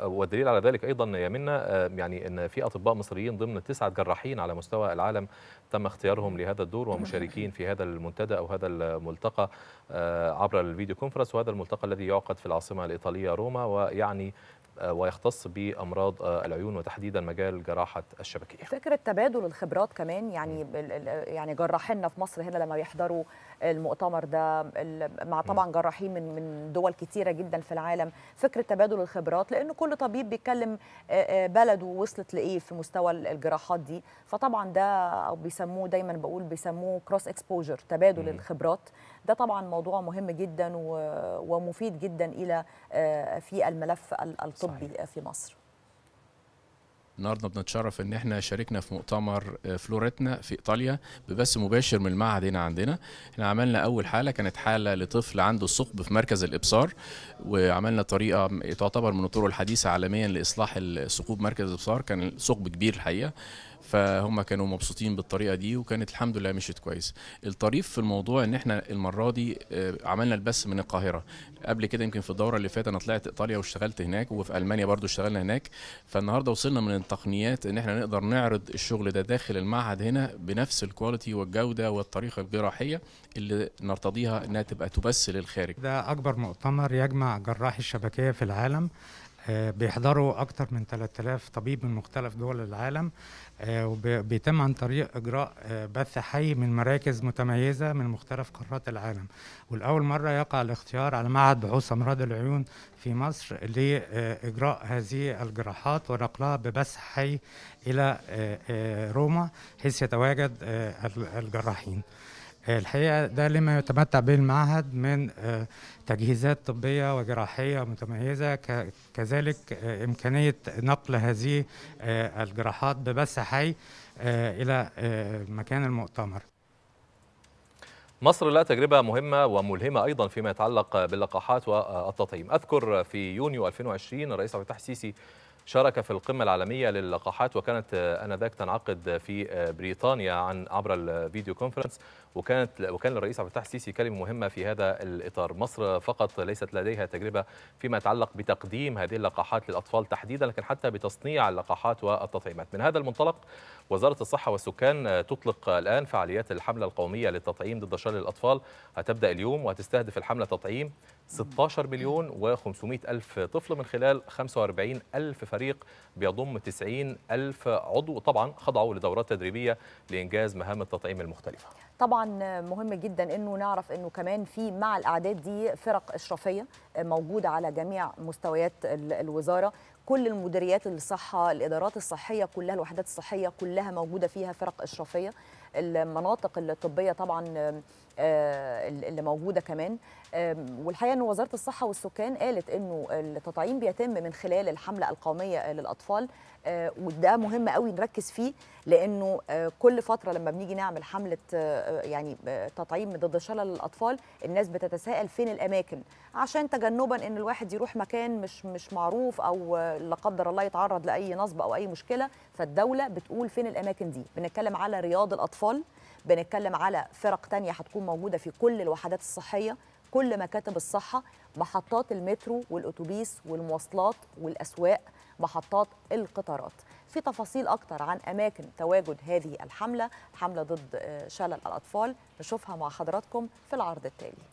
والدليل على ذلك ايضا يا منى آه، يعني ان في اطباء مصريين ضمن تسعه جراحين على مستوى العالم تم اختيارهم لهذا الدور [LAUGHS] ومشاركين في هذا المنتدى او هذا الملتقى آه، عبر الفيديو كونفرنس وهذا الملتقى الذي يعقد في العاصمه الايطاليه روما ويعني آه، ويختص بامراض آه، العيون وتحديدا مجال جراحه الشبكيه. فكره تبادل الخبرات كمان يعني يعني جراحنا في مصر هنا لما بيحضروا المؤتمر ده مع طبعا جراحين من من دول كتيره جدا في العالم فكره تبادل الخبرات لان كل طبيب بيتكلم آه، آه، بلده وصلت لايه في مستوى الجراحات دي فطبعا ده بيسموه دايما بقول بيسموه كروس اكسبوجر تبادل الخبرات ده طبعا موضوع مهم جدا ومفيد جدا الى آه، في الملف الطبي صحيح. في مصر النهارده بنتشرف ان احنا شاركنا في مؤتمر آه، فلوريتنا في ايطاليا ببث مباشر من المعهد هنا عندنا احنا عملنا اول حاله كانت حاله لطفل عنده ثقب في مركز الابصار وعملنا طريقه تعتبر من الطرق الحديثه عالميا لاصلاح الثقوب مركز الابصار كان ثقب كبير الحقيقه فهم كانوا مبسوطين بالطريقه دي وكانت الحمد لله مشيت كويس الطريف في الموضوع ان احنا المره دي آه، عملنا البث من القاهره قبل كده يمكن في الدوره اللي فاتت انا طلعت ايطاليا واشتغلت هناك وفي المانيا برضو اشتغلنا هناك فالنهارده وصلنا من التقنيات ان احنا نقدر نعرض الشغل ده داخل المعهد هنا بنفس الكواليتي والجوده والطريقه الجراحيه اللي نرتضيها انها تبقى تبث للخارج ده اكبر مؤتمر يجمع جراحي الشبكيه في العالم آه، بيحضروا أكتر من 3000 طبيب من مختلف دول العالم آه، وبيتم عن طريق اجراء آه، بث حي من مراكز متميزه من مختلف قارات العالم والاول مره يقع الاختيار على معهد بحوث امراض العيون في مصر لاجراء هذه الجراحات ونقلها ببث حي الى آه، روما حيث يتواجد الجراحين الحقيقه ده لما يتمتع به المعهد من آه، تجهيزات طبيه وجراحيه متميزه كذلك آه، امكانيه نقل هذه آه، الجراحات ببث حي الى مكان المؤتمر مصر لها تجربة مهمة وملهمة أيضا فيما يتعلق باللقاحات والتطعيم أذكر في يونيو 2020 الرئيس عبد الفتاح السيسي شارك في القمة العالمية للقاحات وكانت آنذاك تنعقد في بريطانيا عن عبر الفيديو كونفرنس وكانت وكان للرئيس عبد الفتاح السيسي كلمه مهمه في هذا الاطار، مصر فقط ليست لديها تجربه فيما يتعلق بتقديم هذه اللقاحات للاطفال تحديدا لكن حتى بتصنيع اللقاحات والتطعيمات. من هذا المنطلق وزاره الصحه والسكان تطلق الان فعاليات الحمله القوميه للتطعيم ضد شلل الاطفال هتبدا اليوم وتستهدف الحمله تطعيم 16 مليون و500 ألف طفل من خلال 45 ألف فريق بيضم 90 ألف عضو طبعا خضعوا لدورات تدريبية لإنجاز مهام التطعيم المختلفة طبعا مهم جدا انه نعرف انه كمان في مع الاعداد دي فرق اشرافيه موجوده على جميع مستويات الوزاره كل المديريات الصحه الادارات الصحيه كلها الوحدات الصحيه كلها موجوده فيها فرق اشرافيه المناطق الطبيه طبعا آه، اللي موجوده كمان والحقيقه ان وزاره الصحه والسكان قالت انه التطعيم بيتم من خلال الحمله القوميه للاطفال آه، وده مهم قوي نركز فيه لانه آه، كل فتره لما بنيجي نعمل حمله آه، يعني تطعيم ضد الشلل للاطفال الناس بتتساءل فين الاماكن عشان تجنبا ان الواحد يروح مكان مش مش معروف او لا قدر الله يتعرض لاي نصب او اي مشكله فالدوله بتقول فين الاماكن دي بنتكلم على رياض الاطفال بنتكلم على فرق تانية هتكون موجوده في كل الوحدات الصحيه كل مكاتب الصحه محطات المترو والاتوبيس والمواصلات والاسواق محطات القطارات في تفاصيل اكتر عن اماكن تواجد هذه الحمله حمله ضد آه، شلل الاطفال نشوفها مع حضراتكم في العرض التالي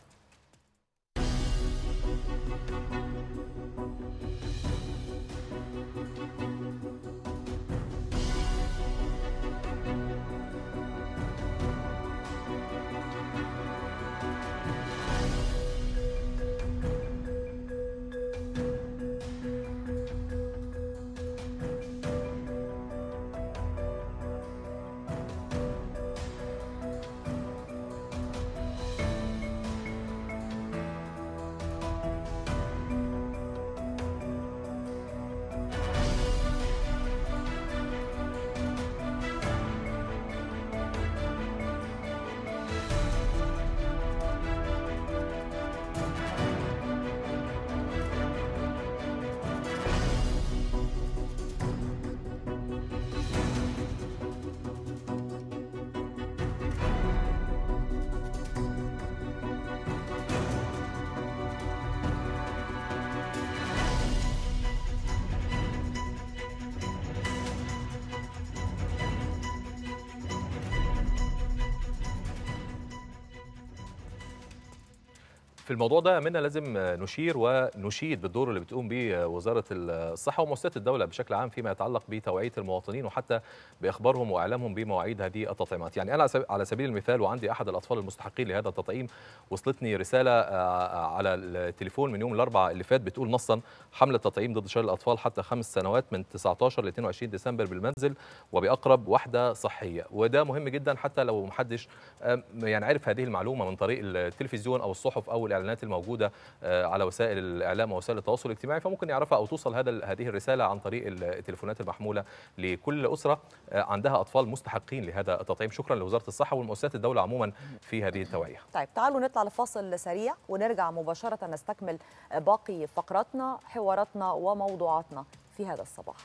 الموضوع ده منا لازم نشير ونشيد بالدور اللي بتقوم به وزاره الصحه ومؤسسات الدوله بشكل عام فيما يتعلق بتوعيه المواطنين وحتى باخبارهم واعلامهم بمواعيد هذه التطعيمات، يعني انا على سبيل المثال وعندي احد الاطفال المستحقين لهذا التطعيم وصلتني رساله آه، آه، على التليفون من يوم الاربعاء اللي فات بتقول نصا حمله تطعيم ضد شلل الاطفال حتى خمس سنوات من 19 ل 22 ديسمبر بالمنزل وباقرب وحده صحيه، وده مهم جدا حتى لو محدش آه، يعني عرف هذه المعلومه من طريق التلفزيون او الصحف او الاعلانات الاعلانات الموجوده آه، على وسائل الاعلام ووسائل التواصل الاجتماعي فممكن يعرفها او توصل هذا هذه الرساله عن طريق التليفونات المحموله لكل اسره آه، عندها اطفال مستحقين لهذا التطعيم شكرا لوزاره الصحه والمؤسسات الدوله عموما في هذه التوعيه طيب تعالوا نطلع لفاصل سريع ونرجع مباشره نستكمل باقي فقراتنا حواراتنا وموضوعاتنا في هذا الصباح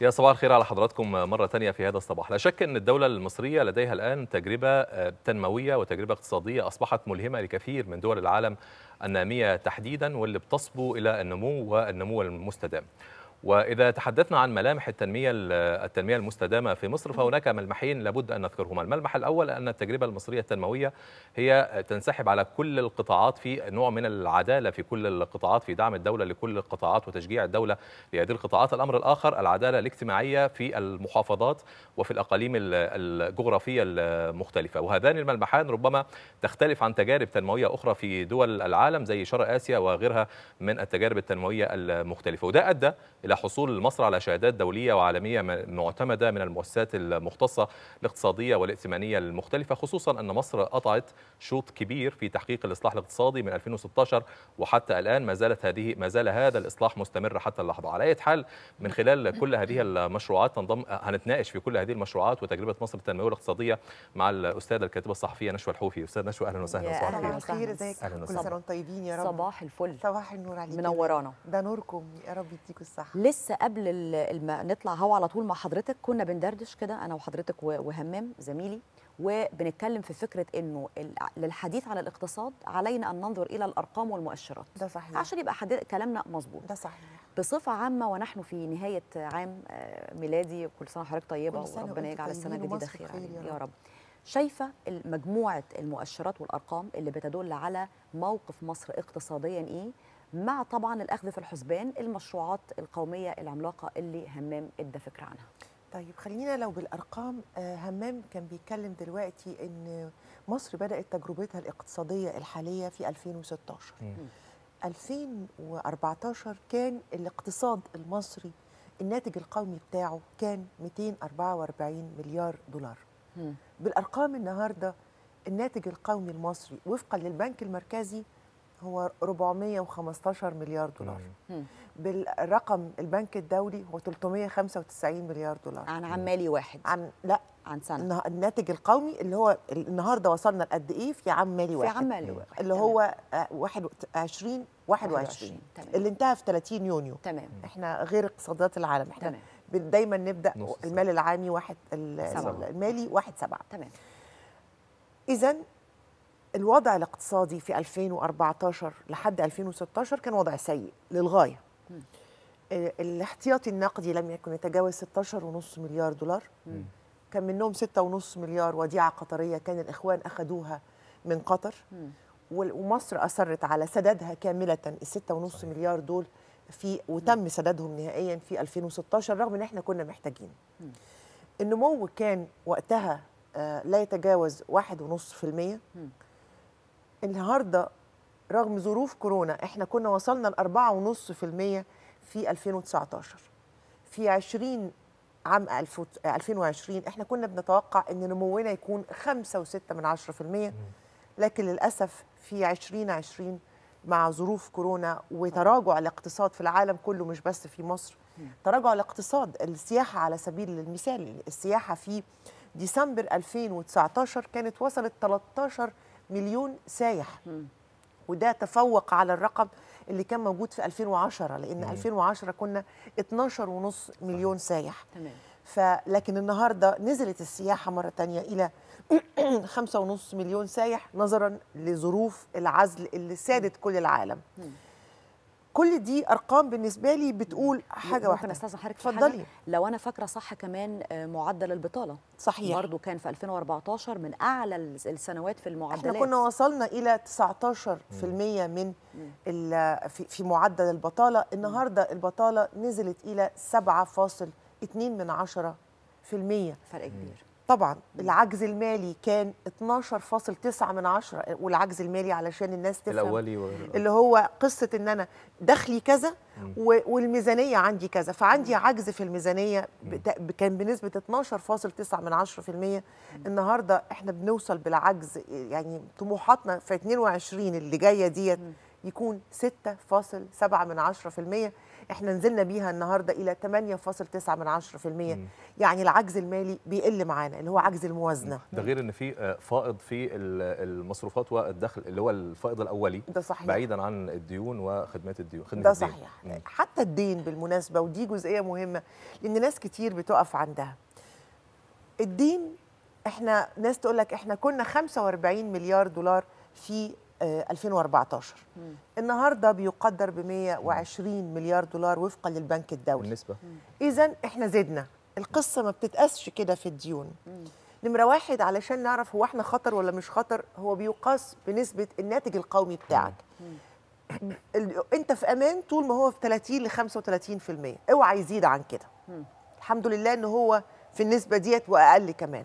يا صباح الخير على حضراتكم مرة تانية في هذا الصباح لا شك أن الدولة المصرية لديها الآن تجربة آه، تنموية وتجربة اقتصادية أصبحت ملهمة لكثير من دول العالم النامية تحديدا واللي بتصبو إلى النمو والنمو المستدام وإذا تحدثنا عن ملامح التنمية التنمية المستدامة في مصر فهناك ملمحين لابد أن نذكرهما، الملمح الأول أن التجربة المصرية التنموية هي تنسحب على كل القطاعات في نوع من العدالة في كل القطاعات في دعم الدولة لكل القطاعات وتشجيع الدولة لهذه القطاعات، الأمر الآخر العدالة الاجتماعية في المحافظات وفي الأقاليم الجغرافية المختلفة، وهذان الملمحان ربما تختلف عن تجارب تنموية أخرى في دول العالم زي شرق آسيا وغيرها من التجارب التنموية المختلفة، وده أدى إلى حصول مصر على شهادات دولية وعالمية معتمدة من المؤسسات المختصة الاقتصادية والائتمانية المختلفة خصوصا أن مصر قطعت شوط كبير في تحقيق الإصلاح الاقتصادي من 2016 وحتى الآن ما زالت هذه ما زال هذا الإصلاح مستمر حتى اللحظة على أي حال من خلال كل هذه المشروعات تنضم هنتناقش في كل هذه المشروعات وتجربة مصر التنموية الاقتصادية مع الأستاذة الكاتبة الصحفية نشوى الحوفي أستاذ نشوى أهلا وسهلا صباح الخير ازيك كل سنة وانتم طيبين يا رب صباح الفل صباح النور عليك منورانا ده نوركم يا رب يديكم الصحة لسه قبل ما نطلع هوا على طول مع حضرتك كنا بندردش كده انا وحضرتك وهمام زميلي وبنتكلم في فكره انه للحديث على الاقتصاد علينا ان ننظر الى الارقام والمؤشرات ده صحيح عشان يبقى كلامنا مظبوط ده صحيح بصفه عامه ونحن في نهايه عام آه، ميلادي كل سنه وحضرتك طيبه وربنا يجعل السنه الجديده خير, خير يا, يا رب, رب. شايفه مجموعه المؤشرات والارقام اللي بتدل على موقف مصر اقتصاديا ايه مع طبعا الاخذ في الحسبان المشروعات القوميه العملاقه اللي همام ادى فكره عنها طيب خلينا لو بالارقام آه، همام كان بيتكلم دلوقتي ان مصر بدات تجربتها الاقتصاديه الحاليه في 2016 م. 2014 كان الاقتصاد المصري الناتج القومي بتاعه كان 244 مليار دولار م. بالارقام النهارده الناتج القومي المصري وفقا للبنك المركزي هو 415 مليار دولار بالرقم البنك الدولي هو 395 مليار دولار عن عمالي واحد عن لا عن سنه الناتج القومي اللي هو النهارده وصلنا لقد ايه في عمالي واحد في عمالي واحد اللي هو 21 21 آه، اللي انتهى في 30 يونيو تمام احنا غير اقتصادات العالم احنا تمام. دايما نبدا المال العامي واحد المالي واحد سبعة تمام اذا الوضع الاقتصادي في 2014 لحد 2016 كان وضع سيء للغايه آه، الاحتياطي النقدي لم يكن يتجاوز 16.5 مليار دولار كان منهم 6.5 مليار وديعه قطريه كان الاخوان اخذوها من قطر ومصر اصرت على سدادها كامله ال 6.5 مليار دول في وتم سدادهم نهائيا في 2016 رغم ان احنا كنا محتاجين النمو كان وقتها آه، لا يتجاوز 1.5% النهارده رغم ظروف كورونا احنا كنا وصلنا ل 4.5% في 2019 في 20 عام 2020 احنا كنا بنتوقع ان نمونا يكون 5.6% لكن للاسف في 2020 مع ظروف كورونا وتراجع الاقتصاد في العالم كله مش بس في مصر تراجع الاقتصاد السياحه على سبيل المثال السياحه في ديسمبر 2019 كانت وصلت 13 مليون سايح وده تفوق على الرقم اللي كان موجود في 2010 لان مم. 2010 كنا 12 ونص مليون سايح تمام لكن النهارده نزلت السياحه مره تانية الى 5.5 [CLEARS THROAT] مليون سايح نظرا لظروف العزل اللي سادت كل العالم مم. كل دي ارقام بالنسبه لي بتقول حاجه واحده ممكن استاذن حضرتك اتفضلي لو انا فاكره صح كمان آه، معدل البطاله صحيح برضه كان في 2014 من اعلى السنوات في المعدلات احنا كنا وصلنا الى 19% من في معدل البطاله النهارده البطاله نزلت الى 7.2 فرق كبير طبعا العجز المالي كان 12.9 من عشرة والعجز المالي علشان الناس تفهم الأولي و... اللي هو قصة إن أنا دخلي كذا و... والميزانية عندي كذا فعندي عجز في الميزانية كان بنسبة 12.9 من عشرة في المية النهاردة إحنا بنوصل بالعجز يعني طموحاتنا في 22 اللي جاية ديت يكون 6.7 من عشرة في المية احنا نزلنا بيها النهارده الى 8.9 من 10% مم. يعني العجز المالي بيقل معانا اللي هو عجز الموازنه ده غير ان في آه، فائض في المصروفات والدخل اللي هو الفائض الاولي ده صحيح بعيدا عن الديون وخدمات الديون خدمة ده الدين. صحيح مم. حتى الدين بالمناسبه ودي جزئيه مهمه لان ناس كتير بتقف عندها الدين احنا ناس تقول لك احنا كنا 45 مليار دولار في 2014 آه، مم. النهارده بيقدر ب 120 مليار دولار وفقا للبنك الدولي بالنسبه اذا احنا زدنا القصه ما بتتقاسش كده في الديون نمره واحد علشان نعرف هو احنا خطر ولا مش خطر هو بيقاس بنسبه الناتج القومي بتاعك [CLEARS THROAT] انت في امان طول ما هو في 30 ل 35% اوعى يزيد عن كده الحمد لله ان هو في النسبه ديت واقل كمان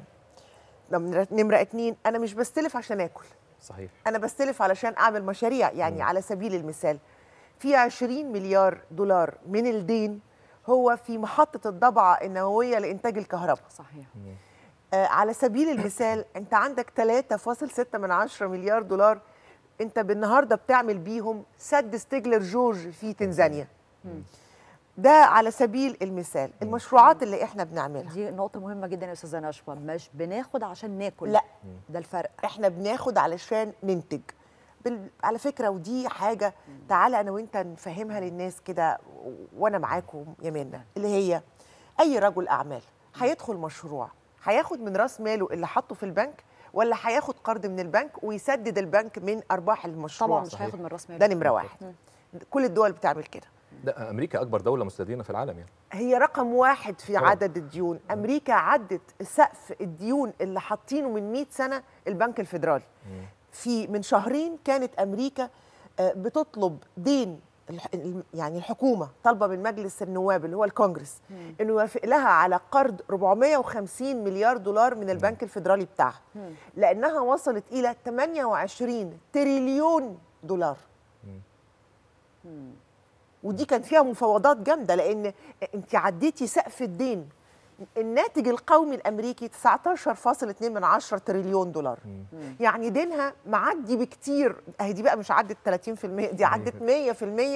نمره اتنين انا مش بستلف عشان اكل صحيح انا بستلف علشان اعمل مشاريع يعني م. على سبيل المثال في 20 مليار دولار من الدين هو في محطه الضبعه النوويه لانتاج الكهرباء صحيح آه على سبيل المثال انت عندك 3.6 من 10 مليار دولار انت بالنهارده بتعمل بيهم سد ستيجلر جورج في تنزانيا م. ده على سبيل المثال المشروعات اللي احنا بنعملها دي نقطه مهمه جدا يا استاذه نشوى مش بناخد عشان ناكل لا ده الفرق احنا بناخد علشان ننتج بال... على فكره ودي حاجه تعالى انا وانت نفهمها للناس كده وانا معاكم يا منى اللي هي اي رجل اعمال هيدخل مشروع هياخد من راس ماله اللي حطه في البنك ولا هياخد قرض من البنك ويسدد البنك من ارباح المشروع طبعا مش هياخد من راس ماله ده نمره واحد كل الدول بتعمل كده لا امريكا اكبر دوله مستدينه في العالم يعني هي رقم واحد في طبعا. عدد الديون امريكا عدت سقف الديون اللي حاطينه من 100 سنه البنك الفيدرالي في من شهرين كانت امريكا آه، بتطلب دين يعني الحكومه طالبه من مجلس النواب اللي هو الكونجرس انه يوافق لها على قرض 450 مليار دولار من البنك الفيدرالي بتاعها لانها وصلت الى 28 تريليون دولار ودي كان فيها مفاوضات جامده لان انت عديتي سقف الدين الناتج القومي الامريكي 19.2 تريليون دولار مم. يعني دينها معدي بكتير اهي دي بقى مش عدت 30% دي عدت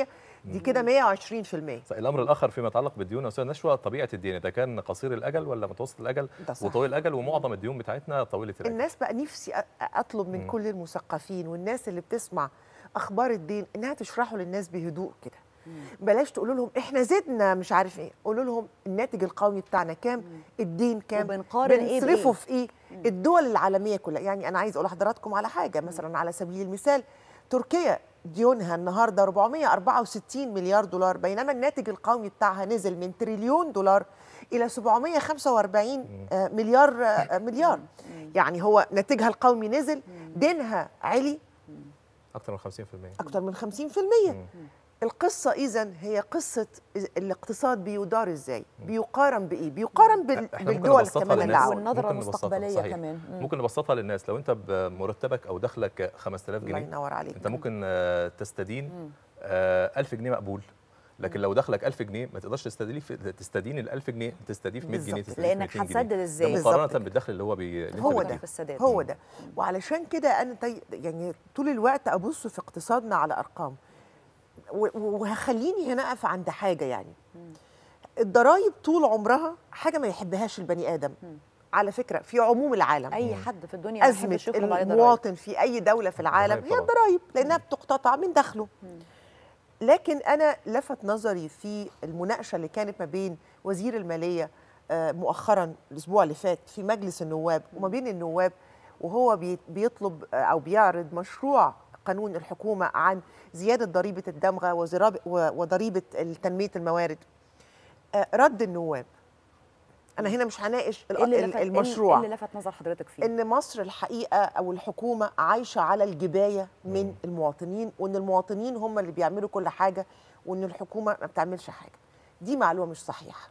100% دي كده 120% طيب، الامر الاخر فيما يتعلق بالديون يا استاذ نشوه طبيعه الدين ده كان قصير الاجل ولا متوسط الاجل وطويل الاجل ومعظم الديون بتاعتنا طويله الاجل الناس بقى نفسي اطلب من مم. كل المثقفين والناس اللي بتسمع اخبار الدين انها تشرحه للناس بهدوء كده بلاش تقولوا لهم احنا زدنا مش عارف ايه قولوا لهم الناتج القومي بتاعنا كام الدين كام بنقارن ايه بنصرفه في ايه الدول العالميه كلها يعني انا عايز اقول لحضراتكم على حاجه مثلا على سبيل المثال تركيا ديونها النهارده 464 مليار دولار بينما الناتج القومي بتاعها نزل من تريليون دولار الى 745 آه، مليار آه، مليار يعني هو ناتجها القومي نزل دينها علي اكثر من 50% اكثر من 50% القصة إذا هي قصة الاقتصاد بيدار إزاي؟ بيقارن بإيه؟ بيقارن بال... بالدول كمان العالم والنظرة المستقبلية كمان ممكن نبسطها للناس لو أنت بمرتبك أو دخلك 5000 جنيه الله ينور عليك أنت ممكن آه، تستدين 1000 آه، جنيه مقبول لكن لو دخلك 1000 جنيه ما تقدرش تستدين تستدين ال 1000 جنيه في 100 جنيه تستدين لانك هتسدد ازاي مقارنه بالدخل اللي هو بي... هو ده هو ده وعلشان كده انا يعني طول الوقت ابص في اقتصادنا على ارقام وهخليني هنا اقف عند حاجه يعني الضرايب طول عمرها حاجه ما يحبهاش البني ادم على فكره في عموم العالم اي حد في الدنيا ازمه المواطن في اي دوله في العالم هي الضرايب لانها بتقتطع من دخله لكن انا لفت نظري في المناقشه اللي كانت ما بين وزير الماليه آه، مؤخرا الاسبوع اللي فات في مجلس النواب وما بين النواب وهو بيطلب آه، او بيعرض مشروع قانون الحكومه عن زياده ضريبه الدمغه وضريبه تنميه الموارد آه، رد النواب انا هنا مش هناقش المشروع اللي لفت نظر حضرتك فيه ان مصر الحقيقه او الحكومه عايشه على الجبايه من مم. المواطنين وان المواطنين هم اللي بيعملوا كل حاجه وان الحكومه ما بتعملش حاجه دي معلومه مش صحيحه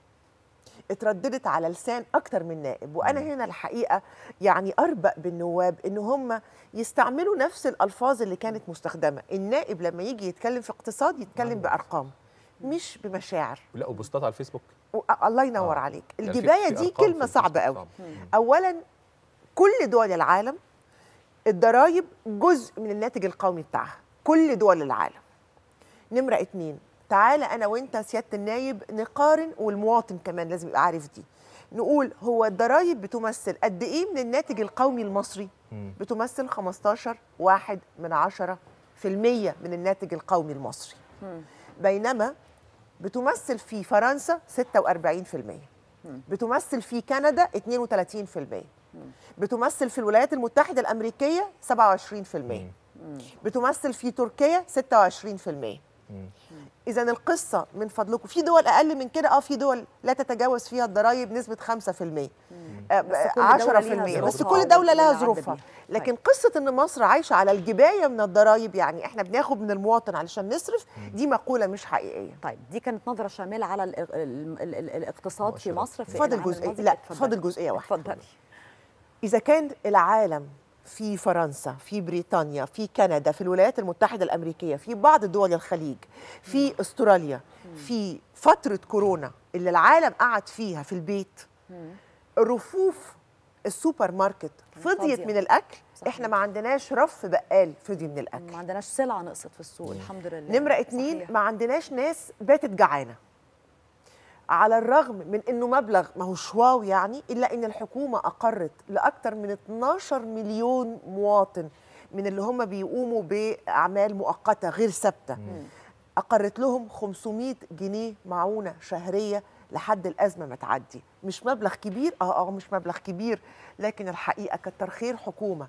اترددت على لسان اكتر من نائب وانا هنا الحقيقه يعني اربأ بالنواب ان هم يستعملوا نفس الالفاظ اللي كانت مستخدمه النائب لما يجي يتكلم في اقتصاد يتكلم بارقام مش بمشاعر لا وبوستات على الفيسبوك الله ينور آه. عليك يعني الجبايه دي كلمه صعبه قوي اولا كل دول العالم الضرايب جزء من الناتج القومي بتاعها كل دول العالم نمرة اتنين تعالى انا وانت سياده النايب نقارن والمواطن كمان لازم يبقى عارف دي نقول هو الضرايب بتمثل قد ايه من الناتج القومي المصري بتمثل 15 واحد من عشرة في المية من الناتج القومي المصري بينما بتمثل في فرنسا 46 في المية بتمثل في كندا 32 في المية بتمثل في الولايات المتحدة الأمريكية 27 في المية بتمثل في تركيا 26 في المية اذا القصه من فضلكم في دول اقل من كده اه في دول لا تتجاوز فيها الضرائب نسبه 5% آه بس 10% بس كل دوله لها ظروفها لكن طيب. قصه ان مصر عايشه على الجبايه من الضرائب يعني احنا بناخد من المواطن علشان نصرف دي مقوله مش حقيقيه طيب دي كانت نظره شامله على الاقتصاد في مصر في فاضل جزئيه لا فاضل جزئيه واحده اتفضلي اذا كان العالم في فرنسا في بريطانيا في كندا في الولايات المتحدة الأمريكية في بعض دول الخليج في أستراليا في فترة كورونا اللي العالم قعد فيها في البيت رفوف السوبر ماركت فضيت من الاكل صحيح. احنا ما عندناش رف بقال فضي من الاكل ما عندناش سلعه نقصت في السوق الحمد لله نمره اتنين صحيح. ما عندناش ناس باتت جعانه على الرغم من انه مبلغ ما هوش واو يعني الا ان الحكومه اقرت لاكثر من 12 مليون مواطن من اللي هم بيقوموا باعمال مؤقته غير ثابته اقرت لهم 500 جنيه معونه شهريه لحد الازمه ما تعدي مش مبلغ كبير اه اه مش مبلغ كبير لكن الحقيقه كتر خير حكومه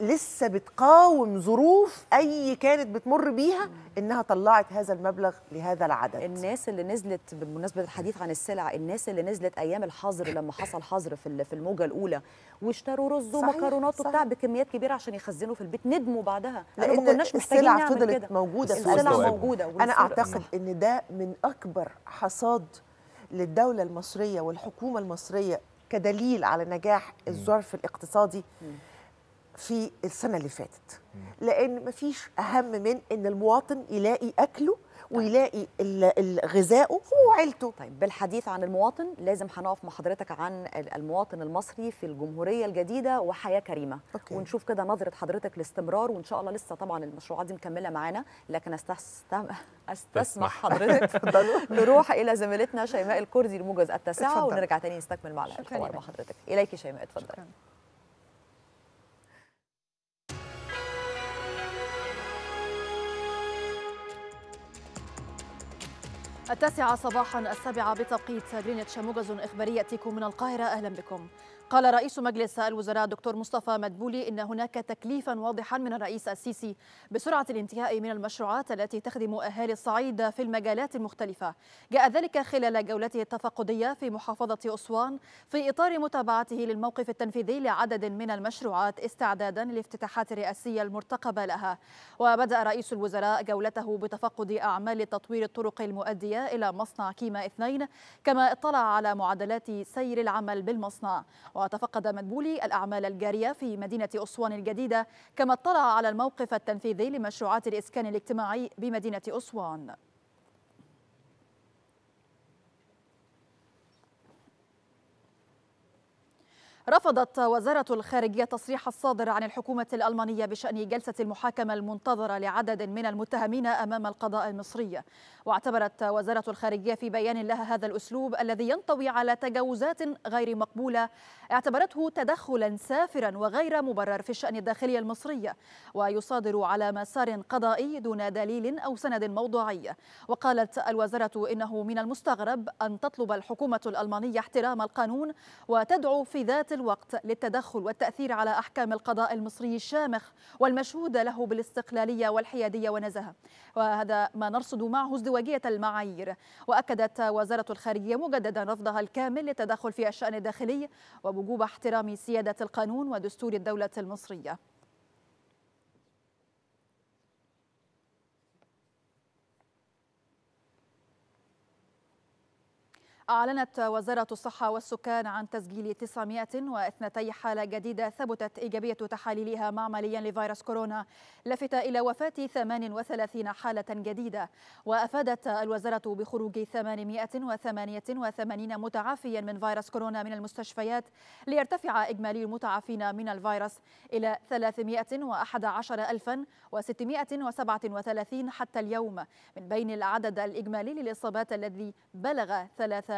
لسه بتقاوم ظروف اي كانت بتمر بيها انها طلعت هذا المبلغ لهذا العدد الناس اللي نزلت بمناسبه الحديث عن السلع الناس اللي نزلت ايام الحظر لما حصل حظر في في الموجه الاولى واشتروا رز ومكرونات وبتاع بكميات كبيره عشان يخزنوا في البيت ندموا بعدها لان ما كناش محتاجين السلع فضلت موجوده في السلع موجوده انا اعتقد ان ده من اكبر حصاد للدوله المصريه والحكومه المصريه كدليل على نجاح الظرف الاقتصادي م. في السنه اللي فاتت لان مفيش اهم من ان المواطن يلاقي اكله طيب. ويلاقي غذائه هو وعيلته طيب بالحديث عن المواطن لازم هنقف مع حضرتك عن المواطن المصري في الجمهوريه الجديده وحياه كريمه أوكي. ونشوف كده نظره حضرتك لاستمرار وان شاء الله لسه طبعا المشروعات دي مكمله معانا لكن استسمح استسمح حضرتك [LAUGHS] نروح الى زميلتنا شيماء الكردي لموجز التاسعه ونرجع تاني نستكمل مع الحوار مع حضرتك اليك شيماء اتفضلي التاسعة صباحا السابعة بتوقيت جرينتش موجز إخباري يأتيكم من القاهرة أهلا بكم قال رئيس مجلس الوزراء دكتور مصطفى مدبولي ان هناك تكليفا واضحا من الرئيس السيسي بسرعه الانتهاء من المشروعات التي تخدم اهالي الصعيد في المجالات المختلفه. جاء ذلك خلال جولته التفقديه في محافظه اسوان في اطار متابعته للموقف التنفيذي لعدد من المشروعات استعدادا للافتتاحات الرئاسيه المرتقبه لها. وبدا رئيس الوزراء جولته بتفقد اعمال تطوير الطرق المؤديه الى مصنع كيما اثنين كما اطلع على معدلات سير العمل بالمصنع. وتفقد مدبولي الأعمال الجارية في مدينة أسوان الجديدة كما اطلع على الموقف التنفيذي لمشروعات الإسكان الاجتماعي بمدينة أسوان رفضت وزارة الخارجية تصريح الصادر عن الحكومة الألمانية بشأن جلسة المحاكمة المنتظرة لعدد من المتهمين أمام القضاء المصري واعتبرت وزارة الخارجية في بيان لها هذا الأسلوب الذي ينطوي على تجاوزات غير مقبولة اعتبرته تدخلا سافرا وغير مبرر في الشأن الداخلي المصري ويصادر على مسار قضائي دون دليل أو سند موضوعي وقالت الوزارة إنه من المستغرب أن تطلب الحكومة الألمانية احترام القانون وتدعو في ذات الوقت للتدخل والتأثير على أحكام القضاء المصري الشامخ والمشهود له بالاستقلالية والحيادية ونزهة وهذا ما نرصد معه ازدواجية المعايير وأكدت وزارة الخارجية مجددا رفضها الكامل للتدخل في الشأن الداخلي وبوجوب احترام سيادة القانون ودستور الدولة المصرية أعلنت وزارة الصحة والسكان عن تسجيل 902 حالة جديدة ثبتت إيجابية تحاليلها معمليا لفيروس كورونا لفت إلى وفاة 38 حالة جديدة وأفادت الوزارة بخروج 888 متعافيا من فيروس كورونا من المستشفيات ليرتفع إجمالي المتعافين من الفيروس إلى 311637 حتى اليوم من بين العدد الإجمالي للإصابات الذي بلغ 3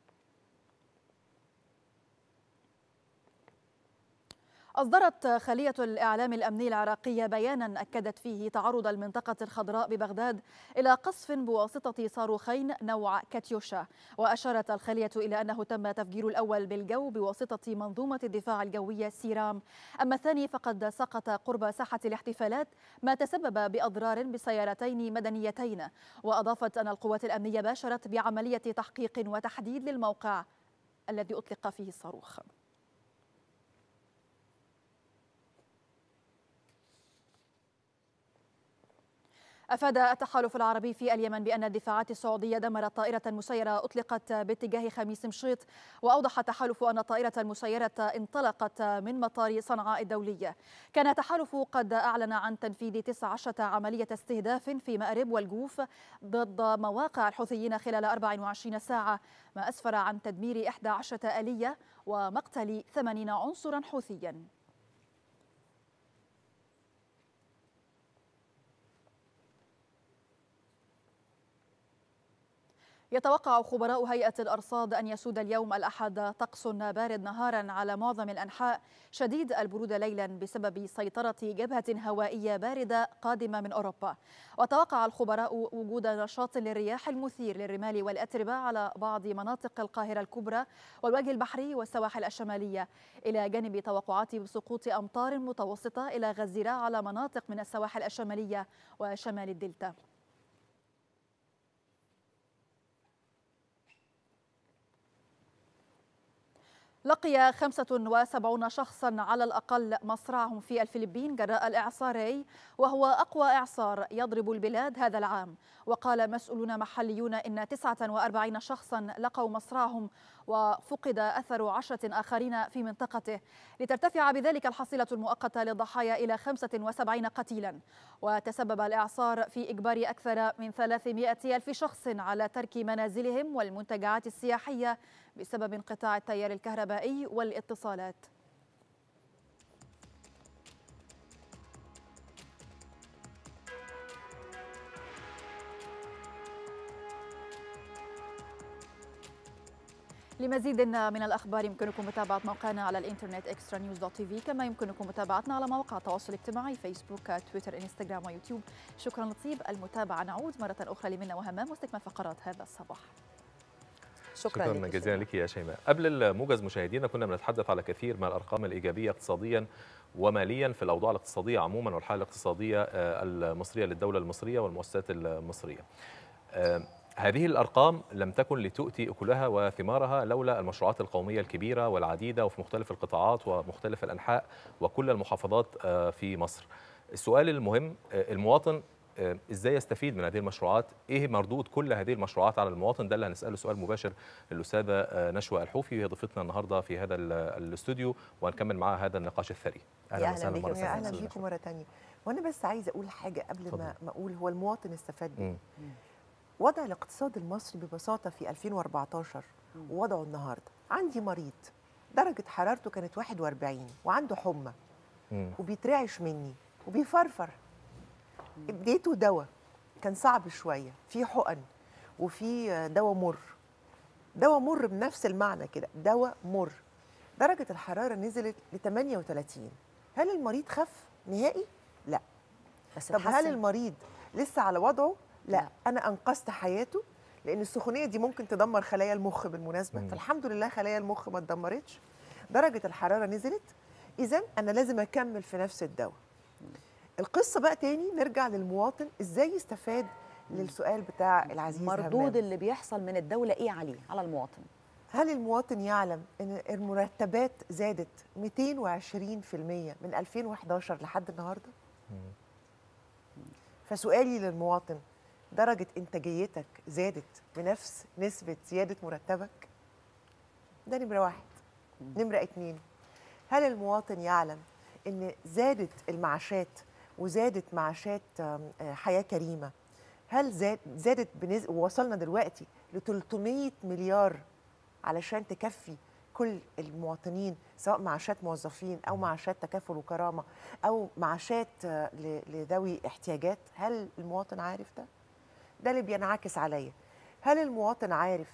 أصدرت خلية الإعلام الأمني العراقية بيانا أكدت فيه تعرض المنطقة الخضراء ببغداد إلى قصف بواسطة صاروخين نوع كاتيوشا وأشارت الخلية إلى أنه تم تفجير الأول بالجو بواسطة منظومة الدفاع الجوية سيرام أما الثاني فقد سقط قرب ساحة الاحتفالات ما تسبب بأضرار بسيارتين مدنيتين وأضافت أن القوات الأمنية باشرت بعملية تحقيق وتحديد للموقع الذي أطلق فيه الصاروخ أفاد التحالف العربي في اليمن بأن الدفاعات السعودية دمرت طائرة مسيرة أطلقت باتجاه خميس مشيط وأوضح التحالف أن الطائرة المسيرة انطلقت من مطار صنعاء الدولية كان التحالف قد أعلن عن تنفيذ 19 عملية استهداف في مأرب والجوف ضد مواقع الحوثيين خلال 24 ساعة ما أسفر عن تدمير 11 آلية ومقتل 80 عنصرا حوثيا يتوقع خبراء هيئة الأرصاد أن يسود اليوم الأحد طقس بارد نهارا على معظم الأنحاء شديد البرودة ليلا بسبب سيطرة جبهة هوائية باردة قادمة من أوروبا وتوقع الخبراء وجود نشاط للرياح المثير للرمال والأتربة على بعض مناطق القاهرة الكبرى والوجه البحري والسواحل الشمالية إلى جانب توقعات بسقوط أمطار متوسطة إلى غزيرة على مناطق من السواحل الشمالية وشمال الدلتا لقي 75 شخصا على الأقل مصرعهم في الفلبين جراء الإعصاري وهو أقوى إعصار يضرب البلاد هذا العام وقال مسؤولون محليون إن 49 شخصا لقوا مصرعهم وفقد أثر عشرة آخرين في منطقته لترتفع بذلك الحصيلة المؤقتة للضحايا إلى 75 قتيلا وتسبب الإعصار في إجبار أكثر من 300 ألف شخص على ترك منازلهم والمنتجعات السياحية بسبب انقطاع التيار الكهربائي والاتصالات لمزيد من الأخبار يمكنكم متابعة موقعنا على الإنترنت إكسترا نيوز دوت تي في كما يمكنكم متابعتنا على مواقع التواصل الاجتماعي فيسبوك تويتر إنستغرام ويوتيوب شكرا لطيب المتابعة نعود مرة أخرى لمنى وهمام واستكمال فقرات هذا الصباح شكرا, شكرا لك جزيلا لك يا شيماء قبل الموجز مشاهدينا كنا بنتحدث على كثير من الارقام الايجابيه اقتصاديا وماليا في الاوضاع الاقتصاديه عموما والحاله الاقتصاديه آه، المصريه للدوله المصريه والمؤسسات المصريه آه، هذه الأرقام لم تكن لتؤتي أكلها وثمارها لولا المشروعات القومية الكبيرة والعديدة وفي مختلف القطاعات ومختلف الأنحاء وكل المحافظات آه، في مصر السؤال المهم آه، المواطن آه، ازاي يستفيد من هذه المشروعات ايه مردود كل هذه المشروعات على المواطن ده اللي هنساله سؤال مباشر للاستاذه نشوى الحوفي وهي ضيفتنا النهارده في هذا الاستوديو وهنكمل معاها هذا النقاش الثري اهلا وسهلا مره ثانيه اهلا بيكم مره ثانيه وانا بس عايز اقول حاجه قبل ما ما اقول هو المواطن استفاد ايه وضع الاقتصاد المصري ببساطه في 2014 ووضعه النهارده عندي مريض درجه حرارته كانت 41 وعنده حمى وبيترعش مني وبيفرفر اديته دواء كان صعب شويه في حقن وفي دواء مر دواء مر بنفس المعنى كده دواء مر درجه الحراره نزلت ل 38 هل المريض خف نهائي لا بس طب هل المريض لسه على وضعه لا انا انقذت حياته لان السخونيه دي ممكن تدمر خلايا المخ بالمناسبه مم. فالحمد لله خلايا المخ ما اتدمرتش درجه الحراره نزلت اذا انا لازم اكمل في نفس الدواء القصه بقى تاني نرجع للمواطن ازاي يستفاد للسؤال بتاع العزيز مردود اللي بيحصل من الدوله ايه عليه على المواطن هل المواطن يعلم ان المرتبات زادت 220% من 2011 لحد النهارده فسؤالي للمواطن درجة إنتاجيتك زادت بنفس نسبة زيادة مرتبك؟ ده نمرة واحد نمرة اتنين هل المواطن يعلم أن زادت المعاشات وزادت معاشات آه، حياة كريمة هل زادت بنز... ووصلنا دلوقتي ل 300 مليار علشان تكفي كل المواطنين سواء معاشات موظفين او معاشات تكافل وكرامه او معاشات آه، لذوي احتياجات هل المواطن عارف ده؟ ده اللي بينعكس عليا هل المواطن عارف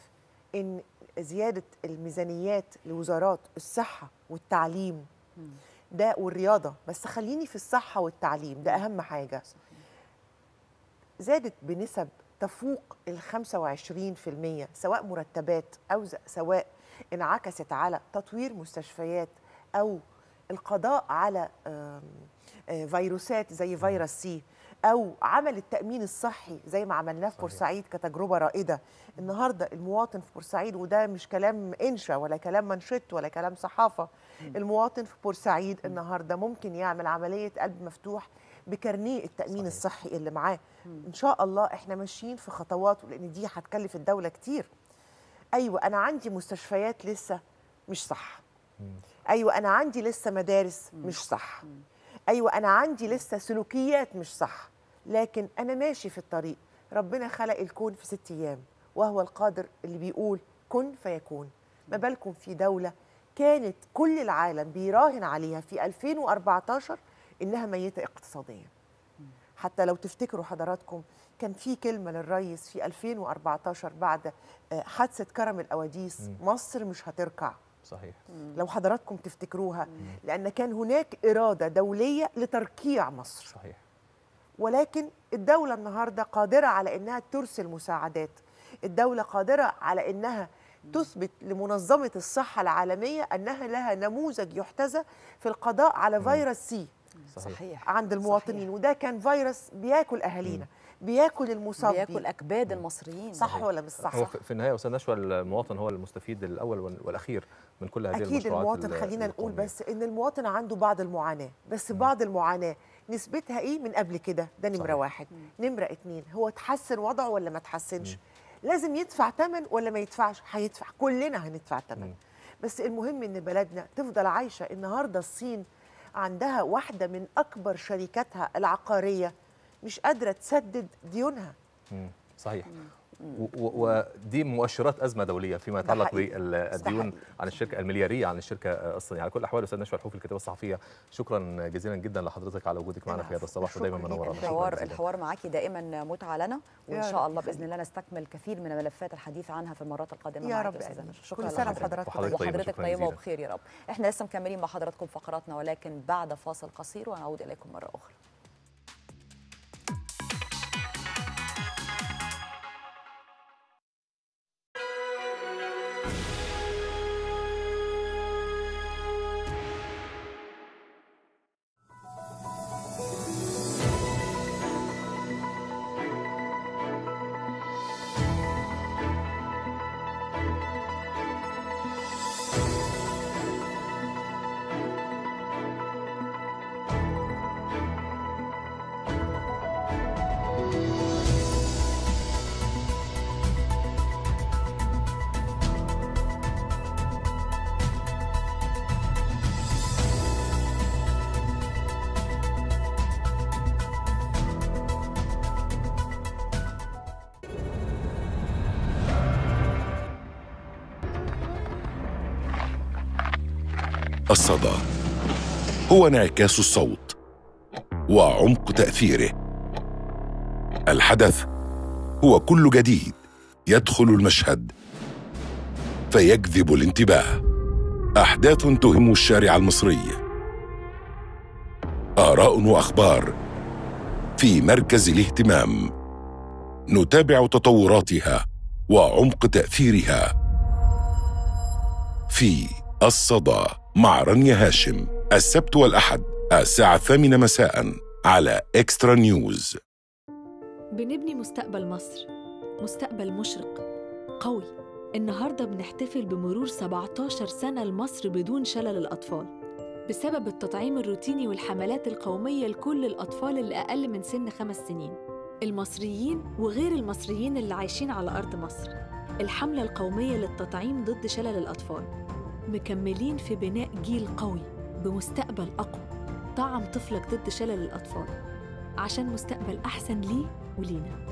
ان زياده الميزانيات لوزارات الصحه والتعليم ده والرياضه بس خليني في الصحه والتعليم ده اهم حاجه زادت بنسب تفوق ال 25% سواء مرتبات او سواء انعكست على تطوير مستشفيات او القضاء على آه، فيروسات زي فيروس سي او عمل التامين الصحي زي ما عملناه في بورسعيد كتجربه رائده النهارده المواطن في بورسعيد وده مش كلام انشا ولا كلام منشط ولا كلام صحافه المواطن في بورسعيد النهارده ممكن يعمل عمليه قلب مفتوح بكارنيه التامين صحيح. الصحي اللي معاه ان شاء الله احنا ماشيين في خطوات لان دي هتكلف الدوله كتير ايوه انا عندي مستشفيات لسه مش صح ايوه انا عندي لسه مدارس مش صح ايوه انا عندي لسه سلوكيات مش صح لكن انا ماشي في الطريق ربنا خلق الكون في ست ايام وهو القادر اللي بيقول كن فيكون ما بالكم في دوله كانت كل العالم بيراهن عليها في 2014 انها ميته اقتصاديا حتى لو تفتكروا حضراتكم كان في كلمه للريس في 2014 بعد آه، حادثه كرم الاواديس مصر مش هتركع صحيح لو حضراتكم تفتكروها مم. لأن كان هناك إرادة دولية لتركيع مصر صحيح ولكن الدولة النهاردة قادرة على أنها ترسل مساعدات الدولة قادرة على أنها تثبت لمنظمة الصحة العالمية أنها لها نموذج يحتذى في القضاء على فيروس سي صحيح عند المواطنين صحيح. وده كان فيروس بياكل أهالينا بياكل المصابين بياكل اكباد المصريين صح ولا مش صح هو في النهايه استاذ نشوى المواطن هو المستفيد الاول والاخير من كل هذه أكيد المشروعات المواطن خلينا نقول بس ان المواطن عنده بعض المعاناه بس مم. بعض المعاناه نسبتها ايه من قبل كده ده نمره واحد نمره اتنين هو تحسن وضعه ولا ما تحسنش لازم يدفع ثمن ولا ما يدفعش هيدفع كلنا هندفع ثمن بس المهم ان بلدنا تفضل عايشه النهارده الصين عندها واحده من اكبر شركاتها العقاريه مش قادره تسدد ديونها صحيح ودي مؤشرات ازمه دوليه فيما يتعلق بالديون عن الشركه الملياريه عن الشركه الصينيه على كل الاحوال استاذ نشوى الحوفي الكتابه الصحفيه شكرا جزيلا جدا لحضرتك على وجودك معنا في هذا الصباح ودايما منورنا الحوار الحوار معاكي دائما متعه لنا وان شاء الله باذن الله نستكمل كثير من الملفات الحديث عنها في المرات القادمه يا رب شكرا كل سنه وحضرتك وحضرتك طيبه وبخير يا رب احنا لسه مكملين مع حضراتكم فقراتنا ولكن بعد فاصل قصير ونعود اليكم مره اخرى الصدى هو انعكاس الصوت وعمق تاثيره الحدث هو كل جديد يدخل المشهد فيجذب الانتباه احداث تهم الشارع المصري اراء واخبار في مركز الاهتمام نتابع تطوراتها وعمق تاثيرها في الصدى مع رانيا هاشم السبت والأحد الساعة الثامنة مساء على إكسترا نيوز بنبني مستقبل مصر مستقبل مشرق قوي النهاردة بنحتفل بمرور 17 سنة لمصر بدون شلل الأطفال بسبب التطعيم الروتيني والحملات القومية لكل الأطفال اللي أقل من سن خمس سنين المصريين وغير المصريين اللي عايشين على أرض مصر الحملة القومية للتطعيم ضد شلل الأطفال مكملين في بناء جيل قوي بمستقبل أقوى طعم طفلك ضد شلل الأطفال عشان مستقبل أحسن ليه ولينا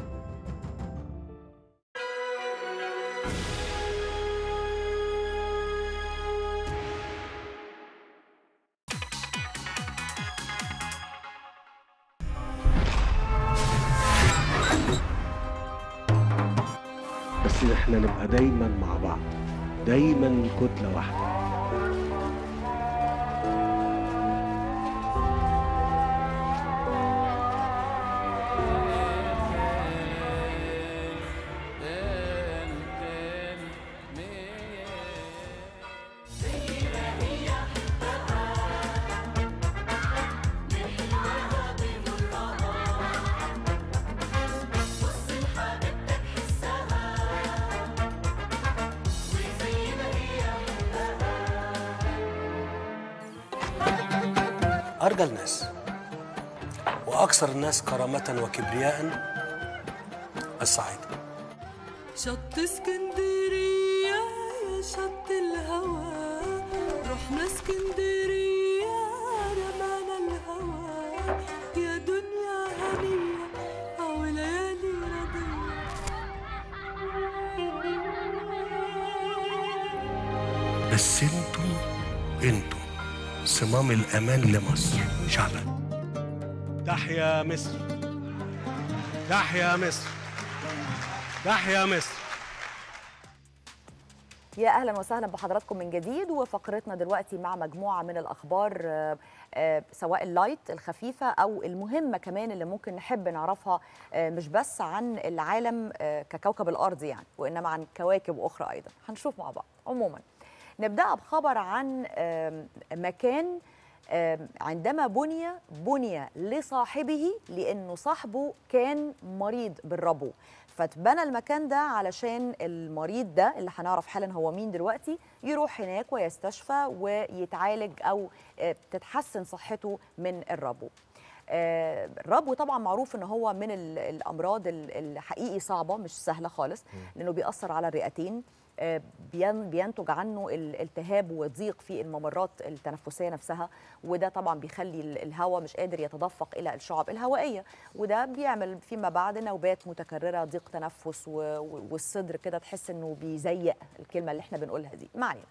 بس احنا نبقى دايما مع بعض دايما كتلة واحدة وأكثر الناس كرامة وكبرياء الصعيد شط اسكندرية يا شط الهوى رحنا اسكندرية رمانا الهوى يا دنيا هنية أو ليالي بس انتوا انتوا صمام الأمان لمصر شعبك تحيا مصر تحيا مصر تحيا مصر يا اهلا وسهلا بحضراتكم من جديد وفقرتنا دلوقتي مع مجموعه من الاخبار آه، آه، سواء اللايت الخفيفه او المهمه كمان اللي ممكن نحب نعرفها آه، مش بس عن العالم ككوكب الارض يعني وانما عن كواكب اخرى ايضا هنشوف مع بعض عموما نبدأ بخبر عن مكان عندما بني بني لصاحبه لأنه صاحبه كان مريض بالربو فاتبنى المكان ده علشان المريض ده اللي هنعرف حالا هو مين دلوقتي يروح هناك ويستشفى ويتعالج أو آه، تتحسن صحته من الربو آه، الربو طبعا معروف ان هو من الامراض الحقيقي صعبه مش سهله خالص لانه بيأثر على الرئتين بينتج عنه الالتهاب وضيق في الممرات التنفسيه نفسها وده طبعا بيخلي الهواء مش قادر يتدفق الى الشعب الهوائيه وده بيعمل فيما بعد نوبات متكرره ضيق تنفس والصدر كده تحس انه بيزيق الكلمه اللي احنا بنقولها دي معايا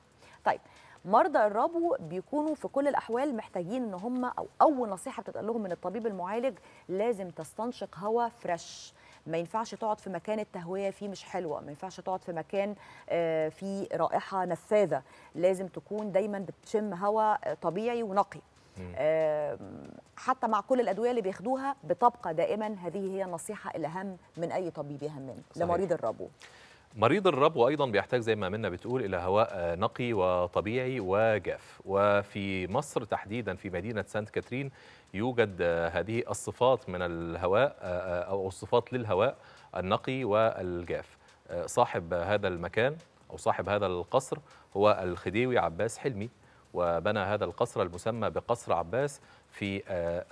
طيب مرضى الربو بيكونوا في كل الاحوال محتاجين ان هم او اول نصيحه بتتقال لهم من الطبيب المعالج لازم تستنشق هواء فريش ما ينفعش تقعد في مكان التهويه فيه مش حلوه ما ينفعش تقعد في مكان آه، فيه رائحه نفاذه لازم تكون دايما بتشم هواء طبيعي ونقي حتى مع كل الادويه اللي بياخدوها بتبقى دائما هذه هي النصيحه الاهم من اي طبيب يهمنا لمريض الربو مريض الربو ايضا بيحتاج زي ما منا بتقول الى هواء آه، نقي وطبيعي وجاف وفي مصر تحديدا في مدينه سانت كاترين يوجد هذه الصفات من الهواء آه، آه، أو الصفات للهواء النقي والجاف آه، صاحب هذا المكان أو صاحب هذا القصر هو الخديوي عباس حلمي وبنى هذا القصر المسمى بقصر عباس في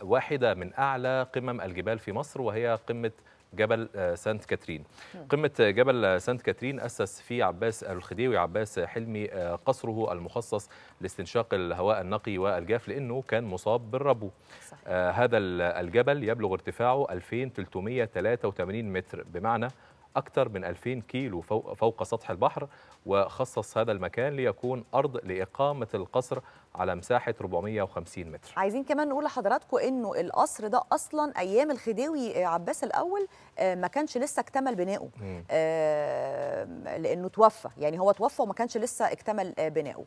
واحدة من أعلى قمم الجبال في مصر وهي قمة جبل آه، سانت كاترين نعم. قمة آه، جبل آه، سانت كاترين أسس فيه عباس الخديوي عباس حلمي قصره المخصص لاستنشاق الهواء النقي والجاف لأنه كان مصاب بالربو صحيح. آه هذا الجبل يبلغ ارتفاعه 2383 متر بمعنى أكثر من 2000 كيلو فوق, فوق سطح البحر وخصص هذا المكان ليكون أرض لإقامة القصر على مساحه 450 متر عايزين كمان نقول لحضراتكم انه القصر ده اصلا ايام الخديوي عباس الاول آه، ما كانش لسه اكتمل بنائه آه، لانه توفى يعني هو توفى وما كانش لسه اكتمل آه، بنائه.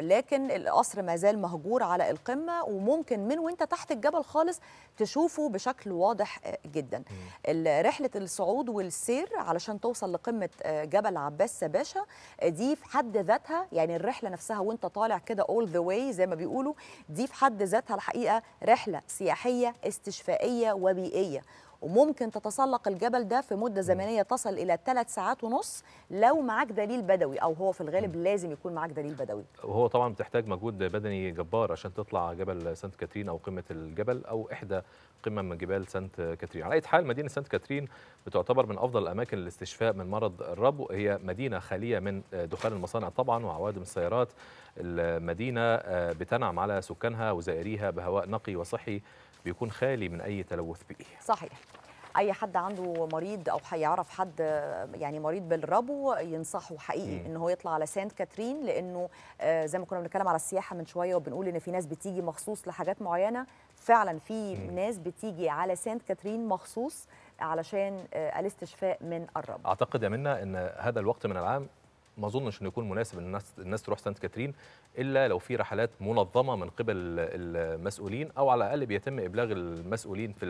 لكن القصر ما زال مهجور على القمه وممكن من وانت تحت الجبل خالص تشوفه بشكل واضح جدا رحله الصعود والسير علشان توصل لقمه جبل عباس باشا دي في حد ذاتها يعني الرحله نفسها وانت طالع كده اول ذا واي زي ما بيقولوا دي في حد ذاتها الحقيقه رحله سياحيه استشفائيه وبيئيه وممكن تتسلق الجبل ده في مدة زمنية تصل إلى ثلاث ساعات ونص لو معاك دليل بدوي أو هو في الغالب لازم يكون معاك دليل بدوي وهو طبعا بتحتاج مجهود بدني جبار عشان تطلع جبل سانت كاترين أو قمة الجبل أو إحدى قمم من جبال سانت كاترين على أي حال مدينة سانت كاترين بتعتبر من أفضل الأماكن للاستشفاء من مرض الربو هي مدينة خالية من دخان المصانع طبعا وعوادم السيارات المدينة بتنعم على سكانها وزائريها بهواء نقي وصحي بيكون خالي من اي تلوث بيئي صحيح اي حد عنده مريض او هيعرف حد يعني مريض بالربو ينصحه حقيقي ان هو يطلع على سانت كاترين لانه آه، زي ما كنا بنتكلم على السياحه من شويه وبنقول ان في ناس بتيجي مخصوص لحاجات معينه فعلا في ناس بتيجي على سانت كاترين مخصوص علشان آه، الاستشفاء من الربو اعتقد يا منى ان هذا الوقت من العام ما اظنش انه يكون مناسب ان الناس الناس تروح سانت كاترين الا لو في رحلات منظمه من قبل المسؤولين او على الاقل بيتم ابلاغ المسؤولين في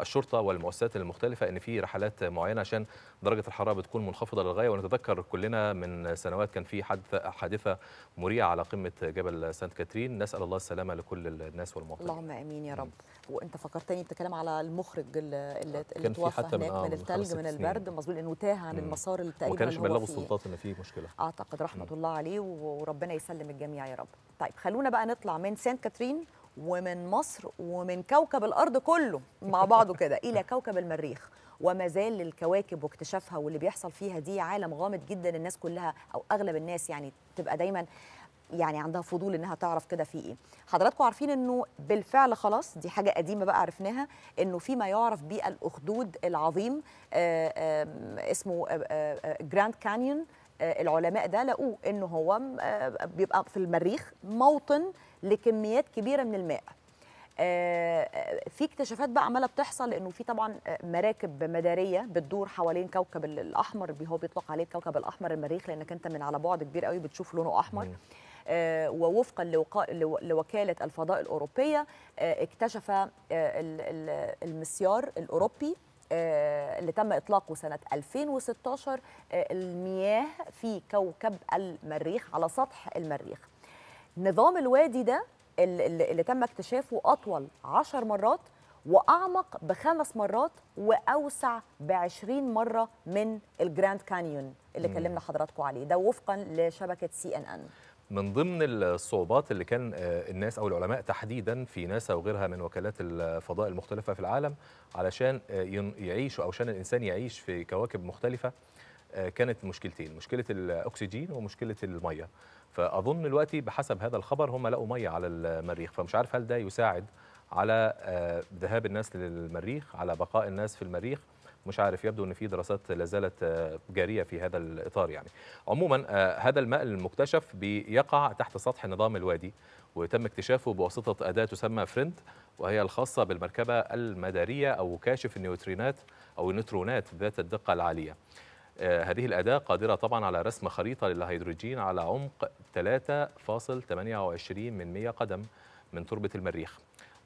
الشرطه والمؤسسات المختلفه ان في رحلات معينه عشان درجه الحراره بتكون منخفضه للغايه ونتذكر كلنا من سنوات كان في حادثه حادثه مريعه على قمه جبل سانت كاترين نسال الله السلامه لكل الناس والمواطنين اللهم امين يا رب وانت فكرتني بتكلم على المخرج آه، اللي, اللي توفى هناك من, آه، من الثلج من البرد مظبوط انه تاه عن المسار التقريبي وما كانش بلغوا السلطات ان في مشكله اعتقد رحمه مم. الله عليه وربنا يسلم الجميع يا رب طيب خلونا بقى نطلع من سانت كاترين ومن مصر ومن كوكب الارض كله مع بعضه كده الى [LAUGHS] كوكب المريخ وما زال الكواكب واكتشافها واللي بيحصل فيها دي عالم غامض جدا الناس كلها او اغلب الناس يعني تبقى دايما يعني عندها فضول انها تعرف كده في ايه حضراتكم عارفين انه بالفعل خلاص دي حاجه قديمه بقى عرفناها انه في ما يعرف بالاخدود العظيم آآ آه، آآ اسمه جراند آه، كانيون آه، العلماء ده لقوه ان هو آه، بيبقى في المريخ موطن لكميات كبيره من الماء آه، آه، في اكتشافات بقى عماله بتحصل لانه في طبعا مراكب مداريه بتدور حوالين كوكب الاحمر هو بيطلق عليه الكوكب الاحمر المريخ لانك انت من على بعد كبير قوي بتشوف لونه احمر ووفقا لوكاله الفضاء الاوروبيه اكتشف المسيار الاوروبي آه، اللي تم اطلاقه سنه 2016 آه، المياه في كوكب المريخ على سطح المريخ نظام الوادي ده اللي تم اكتشافه اطول 10 مرات واعمق بخمس مرات واوسع ب 20 مره من الجراند كانيون اللي كلمنا حضراتكم عليه ده وفقا لشبكه سي ان ان من ضمن الصعوبات اللي كان آه، الناس او العلماء تحديدا في ناسا وغيرها من وكالات الفضاء المختلفه في العالم علشان آه، يعيشوا او عشان الانسان يعيش في كواكب مختلفه آه، كانت مشكلتين مشكله الاكسجين ومشكله الميه فاظن دلوقتي بحسب هذا الخبر هم لقوا ميه على المريخ فمش عارف هل ده يساعد على ذهاب الناس للمريخ على بقاء الناس في المريخ مش عارف يبدو ان في دراسات لا زالت آه، جاريه في هذا الاطار يعني عموما آه، هذا الماء المكتشف بيقع تحت سطح نظام الوادي وتم اكتشافه بواسطه اداه تسمى فريند وهي الخاصه بالمركبه المداريه او كاشف النيوترينات او النيوترونات ذات الدقه العاليه آه، هذه الأداة قادرة طبعا على رسم خريطة للهيدروجين على عمق 3.28 من 100 قدم من تربة المريخ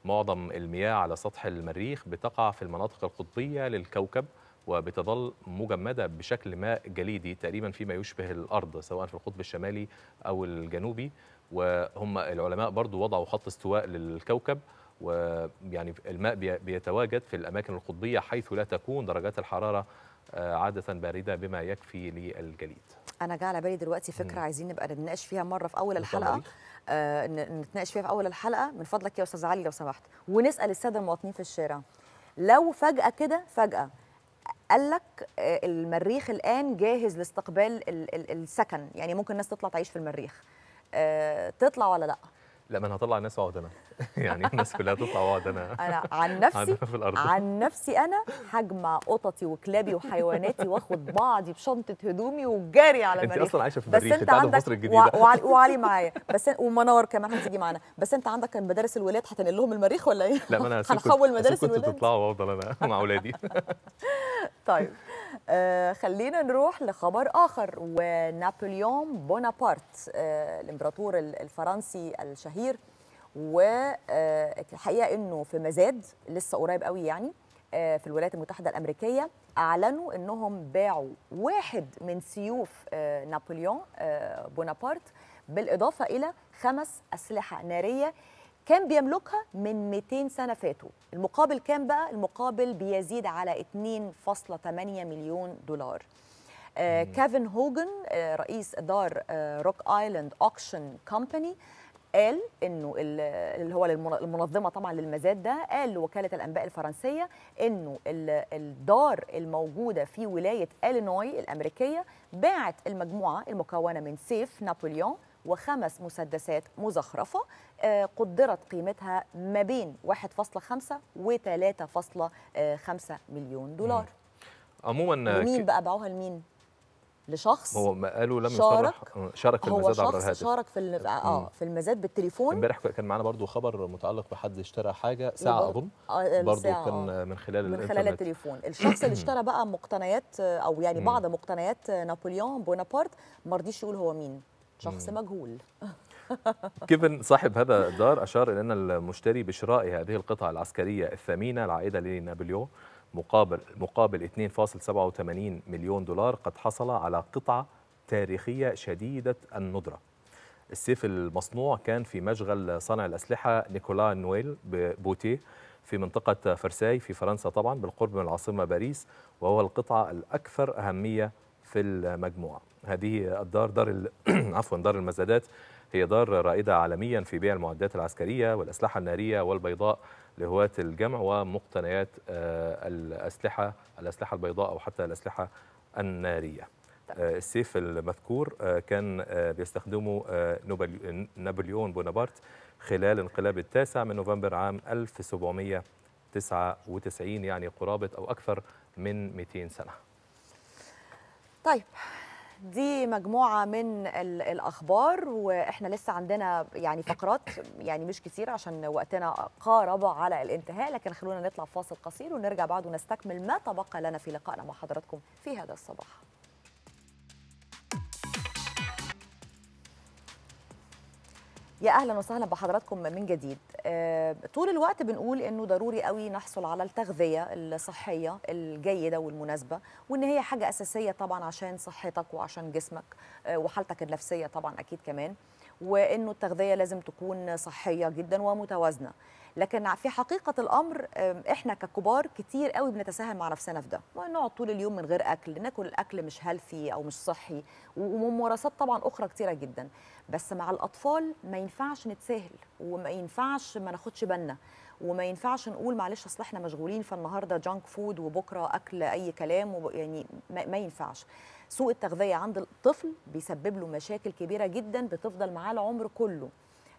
معظم المياه على سطح المريخ بتقع في المناطق القطبية للكوكب وبتظل مجمدة بشكل ماء جليدي تقريبا فيما يشبه الأرض سواء في القطب الشمالي أو الجنوبي وهم العلماء برضو وضعوا خط استواء للكوكب ويعني الماء بيتواجد في الأماكن القطبية حيث لا تكون درجات الحرارة آه، عادة باردة بما يكفي للجليد أنا جاء على بالي دلوقتي فكرة م. عايزين نبقى نناقش فيها مرة في أول الحلقة آه، نتناقش فيها في اول الحلقه من فضلك يا استاذ علي لو سمحت ونسال الساده المواطنين في الشارع لو فجاه كده فجاه قال لك آه، المريخ الان جاهز لاستقبال السكن يعني ممكن الناس تطلع تعيش في المريخ آه، تطلع ولا لا لا ما انا هطلع الناس واقعد انا [LAUGHS] يعني الناس كلها تطلع واقعد انا انا عن نفسي [LAUGHS] في الارض عن نفسي انا هجمع قططي وكلابي وحيواناتي واخد بعضي بشنطه هدومي وجاري على المريخ انت اصلا عايشه في المريخ انت عندك مصر الجديده وعلي, وعلي معايا بس ومنار كمان هتيجي معانا بس انت عندك كان مدارس الولاد هتنقل لهم المريخ ولا ايه؟ لا ما انا [LAUGHS] هنحول مدارس الولاد تطلعوا وافضل انا مع اولادي طيب آه، خلينا نروح لخبر آخر ونابليون بونابرت آه، الإمبراطور الفرنسي الشهير والحقيقة آه، أنه في مزاد لسه قريب قوي يعني في الولايات المتحدة الأمريكية أعلنوا أنهم باعوا واحد من سيوف نابليون بونابرت بالإضافة إلى خمس أسلحة نارية كان بيملكها من 200 سنة فاتوا المقابل كان بقى المقابل بيزيد على 2.8 مليون دولار آه كيفن هوجن آه رئيس دار آه روك آيلاند أوكشن كومباني قال انه اللي هو المنظمه طبعا للمزاد ده قال لوكاله الانباء الفرنسيه انه الدار الموجوده في ولايه الينوي الامريكيه باعت المجموعه المكونه من سيف نابليون وخمس مسدسات مزخرفة آه، قدرت قيمتها ما بين 1.5 و 3.5 مليون دولار عموما آه، مين بقى باعوها لمين؟ لشخص هو ما قالوا لم شارك يصرح آه، شارك في المزاد عبر الهاتف شارك في اه في المزاد بالتليفون امبارح كان معانا برضو خبر متعلق بحد اشترى حاجه ساعه اظن برضو ساعة كان من خلال من خلال التليفون الشخص اللي [CLEARS THROAT] اشترى بقى مقتنيات او يعني بعض مقتنيات نابليون بونابرت ما رضيش يقول هو مين شخص مجهول [LAUGHS] كيفن صاحب هذا الدار أشار إلى أن المشتري بشراء هذه القطعة العسكرية الثمينة العائدة لنابليون مقابل مقابل 2.87 مليون دولار قد حصل على قطعة تاريخية شديدة الندرة السيف المصنوع كان في مشغل صانع الأسلحة نيكولا نويل بوتيه في منطقة فرساي في فرنسا طبعا بالقرب من العاصمة باريس وهو القطعة الأكثر أهمية في المجموعة هذه الدار دار [CLEARS THROAT] عفوا دار المزادات هي دار رائدة عالميا في بيع المعدات العسكرية والأسلحة النارية والبيضاء لهواة الجمع ومقتنيات آه، الأسلحة الأسلحة البيضاء أو حتى الأسلحة النارية طيب. آه، السيف المذكور آه، كان بيستخدمه نابليون بونابرت خلال انقلاب التاسع من نوفمبر عام 1799 يعني قرابة أو أكثر من 200 سنة طيب دي مجموعة من الأخبار وإحنا لسه عندنا يعني فقرات يعني مش كتير عشان وقتنا قارب على الانتهاء لكن خلونا نطلع فاصل قصير ونرجع بعد ونستكمل ما تبقى لنا في لقائنا مع حضراتكم في هذا الصباح يا اهلا وسهلا بحضراتكم من جديد آه، طول الوقت بنقول انه ضروري قوي نحصل على التغذيه الصحيه الجيده والمناسبه وان هي حاجه اساسيه طبعا عشان صحتك وعشان جسمك آه، وحالتك النفسيه طبعا اكيد كمان وانه التغذيه لازم تكون صحيه جدا ومتوازنه لكن في حقيقه الامر احنا ككبار كتير قوي بنتساهل مع نفسنا في ده ونقعد طول اليوم من غير اكل ناكل الاكل مش هيلثي او مش صحي وممارسات طبعا اخرى كتيره جدا بس مع الاطفال ما ينفعش نتساهل وما ينفعش ما ناخدش بالنا وما ينفعش نقول معلش اصل احنا مشغولين فالنهارده جانك فود وبكره اكل اي كلام يعني ما ينفعش سوء التغذيه عند الطفل بيسبب له مشاكل كبيره جدا بتفضل معاه العمر كله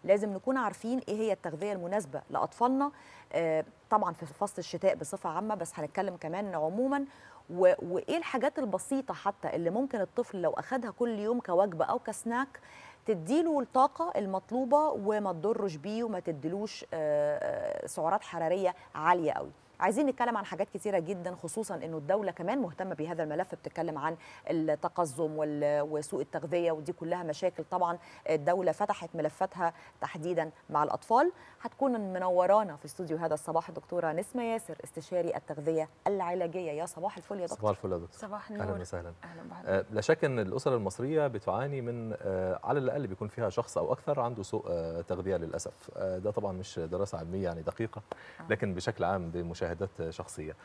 لازم نكون عارفين ايه هي التغذيه المناسبه لاطفالنا آه، طبعا في فصل الشتاء بصفه عامه بس هنتكلم كمان عموما وايه الحاجات البسيطه حتى اللي ممكن الطفل لو اخذها كل يوم كوجبه او كسناك تديله الطاقه المطلوبه وما تضرش بيه وما تديلوش آه، آه، سعرات حراريه عاليه قوي عايزين نتكلم عن حاجات كتيره جدا خصوصا انه الدوله كمان مهتمه بهذا الملف بتتكلم عن التقزم وسوء التغذيه ودي كلها مشاكل طبعا الدوله فتحت ملفاتها تحديدا مع الاطفال هتكون منورانا في استوديو هذا الصباح الدكتوره نسمه ياسر استشاري التغذيه العلاجيه يا صباح الفل يا دكتور صباح الفل يا دكتور صباح النور اهلا وسهلا اهلا بحضرتك آه، لا شك ان الاسر المصريه بتعاني من آه، على الاقل بيكون فيها شخص او اكثر عنده سوء آه، تغذيه للاسف ده طبعا مش دراسه علميه يعني دقيقه لكن بشكل عام بمشاهدة مشاهدات شخصيه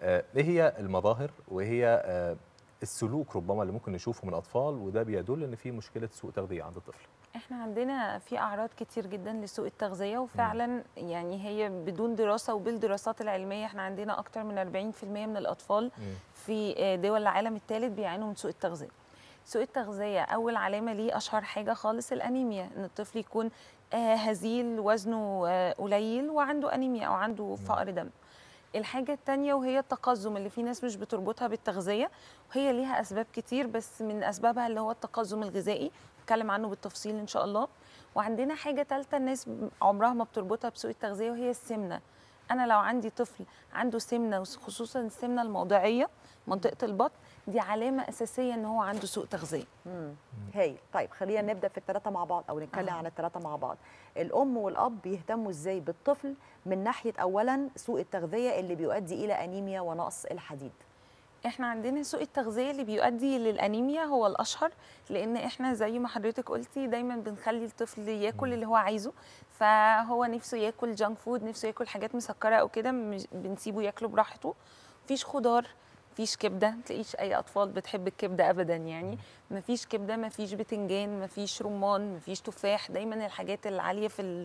آه، ايه هي المظاهر وهي آه، السلوك ربما اللي ممكن نشوفه من الاطفال وده بيدل ان في مشكله سوء تغذيه عند الطفل احنا عندنا في اعراض كتير جدا لسوء التغذيه وفعلا يعني هي بدون دراسه وبالدراسات العلميه احنا عندنا اكتر من 40% من الاطفال في آه، دول العالم الثالث بيعانوا من سوء التغذيه سوء التغذيه اول علامه ليه اشهر حاجه خالص الانيميا ان الطفل يكون هزيل وزنه قليل وعنده انيميا او عنده فقر دم الحاجه الثانيه وهي التقزم اللي في ناس مش بتربطها بالتغذيه وهي ليها اسباب كتير بس من اسبابها اللي هو التقزم الغذائي نتكلم عنه بالتفصيل ان شاء الله وعندنا حاجه ثالثه الناس عمرها ما بتربطها بسوء التغذيه وهي السمنه انا لو عندي طفل عنده سمنه وخصوصا السمنه الموضعيه منطقه البطن دي علامه اساسيه ان هو عنده سوء تغذيه هايل طيب خلينا نبدا في الثلاثه مع بعض او نتكلم آه. عن الثلاثه مع بعض الام والاب بيهتموا ازاي بالطفل من ناحيه اولا سوء التغذيه اللي بيؤدي الى انيميا ونقص الحديد احنا عندنا سوء التغذيه اللي بيؤدي للانيميا هو الاشهر لان احنا زي ما حضرتك قلتي دايما بنخلي الطفل ياكل اللي هو عايزه فهو نفسه ياكل جانك فود نفسه ياكل حاجات مسكره او كده بنسيبه ياكله براحته مفيش خضار مفيش كبده ما تلاقيش اي اطفال بتحب الكبده ابدا يعني مفيش كبده مفيش بتنجان مفيش رمان مفيش تفاح دايما الحاجات العاليه في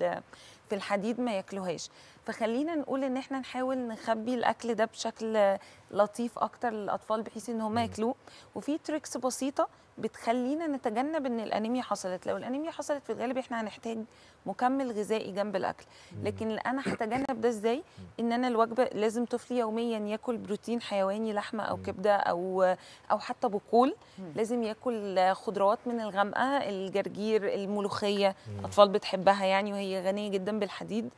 في الحديد ما ياكلوهاش فخلينا نقول ان احنا نحاول نخبي الاكل ده بشكل لطيف اكتر للاطفال بحيث ان هم ياكلوه وفي تريكس بسيطه بتخلينا نتجنب ان الانيميا حصلت لو الانيميا حصلت في الغالب احنا هنحتاج مكمل غذائي جنب الاكل لكن انا هتجنب ده ازاي ان انا الوجبه لازم طفلي يوميا ياكل بروتين حيواني لحمه او كبده او او حتى بقول لازم ياكل خضروات من الغامقه الجرجير الملوخيه الاطفال بتحبها يعني وهي غنيه جدا بالحديد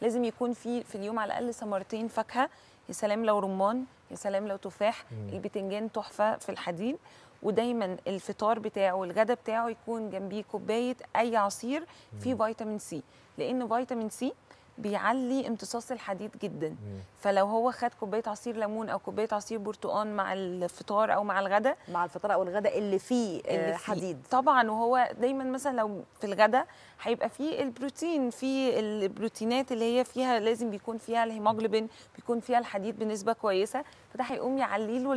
لازم يكون في في اليوم على الاقل ثمرتين فاكهه يا سلام لو رمان يا سلام لو تفاح البتنجان تحفه في الحديد ودايما الفطار بتاعه الغداء بتاعه يكون جنبيه كوبايه اي عصير فيه فيتامين سي لان فيتامين سي بيعلي امتصاص الحديد جدا مم. فلو هو خد كوبايه عصير ليمون او كوبايه عصير برتقان مع الفطار او مع الغداء مع الفطار او الغداء اللي فيه آه، اللي فيه. حديد طبعا وهو دايما مثلا لو في الغداء هيبقى فيه البروتين في البروتينات اللي هي فيها لازم بيكون فيها الهيموجلوبين بيكون فيها الحديد بنسبه كويسه فده هيقوم يعلي له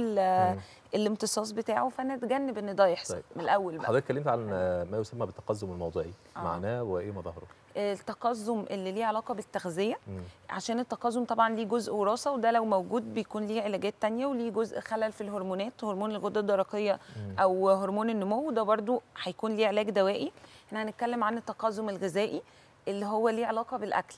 الامتصاص بتاعه فنتجنب ان ده يحصل طيب. من الاول بقى حضرتك اتكلمت عن ما يسمى بالتقزم الموضعي آه. معناه وايه مظاهره التقزم اللي ليه علاقه بالتغذيه مم. عشان التقزم طبعا ليه جزء وراثه وده لو موجود بيكون ليه علاجات تانية وليه جزء خلل في الهرمونات هرمون الغده الدرقيه مم. او هرمون النمو وده برده هيكون ليه علاج دوائي احنا هنتكلم عن التقزم الغذائي اللي هو ليه علاقه بالاكل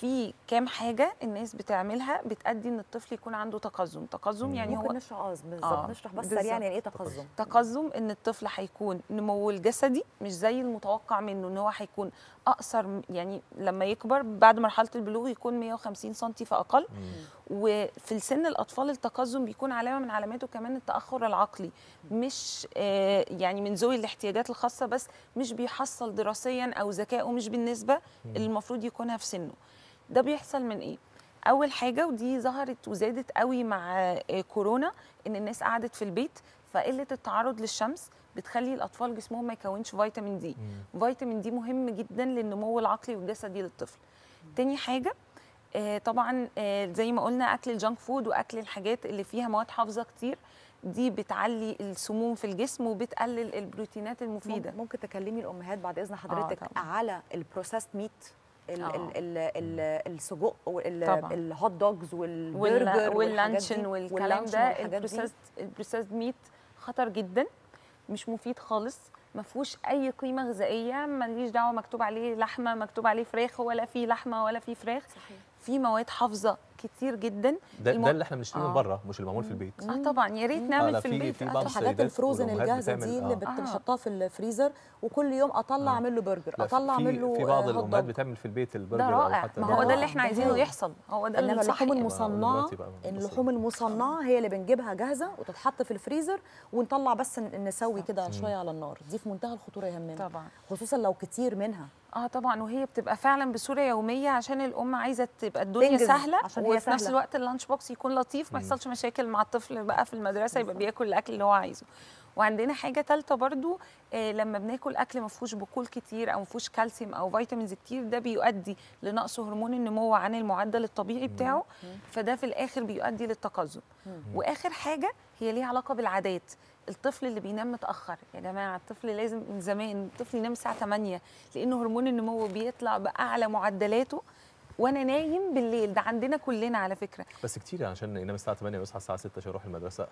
في كام حاجه الناس بتعملها بتادي ان الطفل يكون عنده تقزم تقزم يعني ممكن هو نشرح آه، بالظبط آه نشرح بس سريعا يعني ايه تقزم تقزم ان الطفل هيكون نموه الجسدي مش زي المتوقع منه ان هو هيكون اقصر يعني لما يكبر بعد مرحله البلوغ يكون 150 سم فاقل مم. وفي السن الاطفال التقزم بيكون علامه من علاماته كمان التاخر العقلي مش آه يعني من ذوي الاحتياجات الخاصه بس مش بيحصل دراسيا او ذكائه مش بالنسبه اللي المفروض يكونها في سنه ده بيحصل من ايه اول حاجه ودي ظهرت وزادت قوي مع آه، كورونا ان الناس قعدت في البيت فقله التعرض للشمس بتخلي الاطفال جسمهم ما يكونش فيتامين دي مم. فيتامين دي مهم جدا للنمو العقلي والجسدي للطفل مم. تاني حاجه آه طبعا آه زي ما قلنا اكل الجانك فود واكل الحاجات اللي فيها مواد حافظه كتير دي بتعلي السموم في الجسم وبتقلل البروتينات المفيده ممكن تكلمي الامهات بعد اذن حضرتك آه على البروسيسد ميت آه. ال ال ال السجق والهوت دوجز والبرجر واللانشن والكلام ده البروسيسد البروسيسد ميت خطر جدا مش مفيد خالص ما فيهوش اي قيمه غذائيه ماليش دعوه مكتوب عليه لحمه مكتوب عليه فراخ ولا فيه لحمه ولا فيه فراخ صحيح. في مواد حافظه كتير جدا ده, المو... ده اللي احنا بنشتريه آه. من بره مش اللي معمول في البيت اه طبعا يا ريت نعمل آه في البيت في الحاجات الفروزن الجاهزه دي اللي آه. آه. في الفريزر وكل يوم اطلع آه. اعمل له برجر اطلع اعمل له في بعض آه، الامهات بتعمل في البيت البرجر ده رائع ما هو ده اللي احنا عايزينه يحصل هو ده اللي اللحوم المصنعه اللحوم المصنعه هي اللي بنجيبها جاهزه وتتحط في الفريزر ونطلع بس نسوي كده شويه على النار دي في منتهى الخطوره يهمنا طبعا خصوصا لو كتير منها اه طبعا وهي بتبقى فعلا بصوره يوميه عشان الام عايزه تبقى الدنيا سهله عشان وفي سهلة. نفس الوقت اللانش بوكس يكون لطيف ما يحصلش مشاكل مع الطفل بقى في المدرسه يبقى بياكل الاكل اللي هو عايزه وعندنا حاجه ثالثه برضو آه لما بناكل اكل ما فيهوش بقول كتير او ما فيهوش كالسيوم او فيتامينز كتير ده بيؤدي لنقص هرمون النمو عن المعدل الطبيعي بتاعه فده في الاخر بيؤدي للتقزم واخر حاجه هي ليها علاقه بالعادات الطفل اللي بينام متاخر يا جماعه الطفل لازم من زمان الطفل ينام الساعه 8 لان هرمون النمو بيطلع باعلى معدلاته وانا نايم بالليل ده عندنا كلنا على فكره بس كتير عشان ينام الساعه 8 ويصحى الساعه 6 عشان يروح المدرسه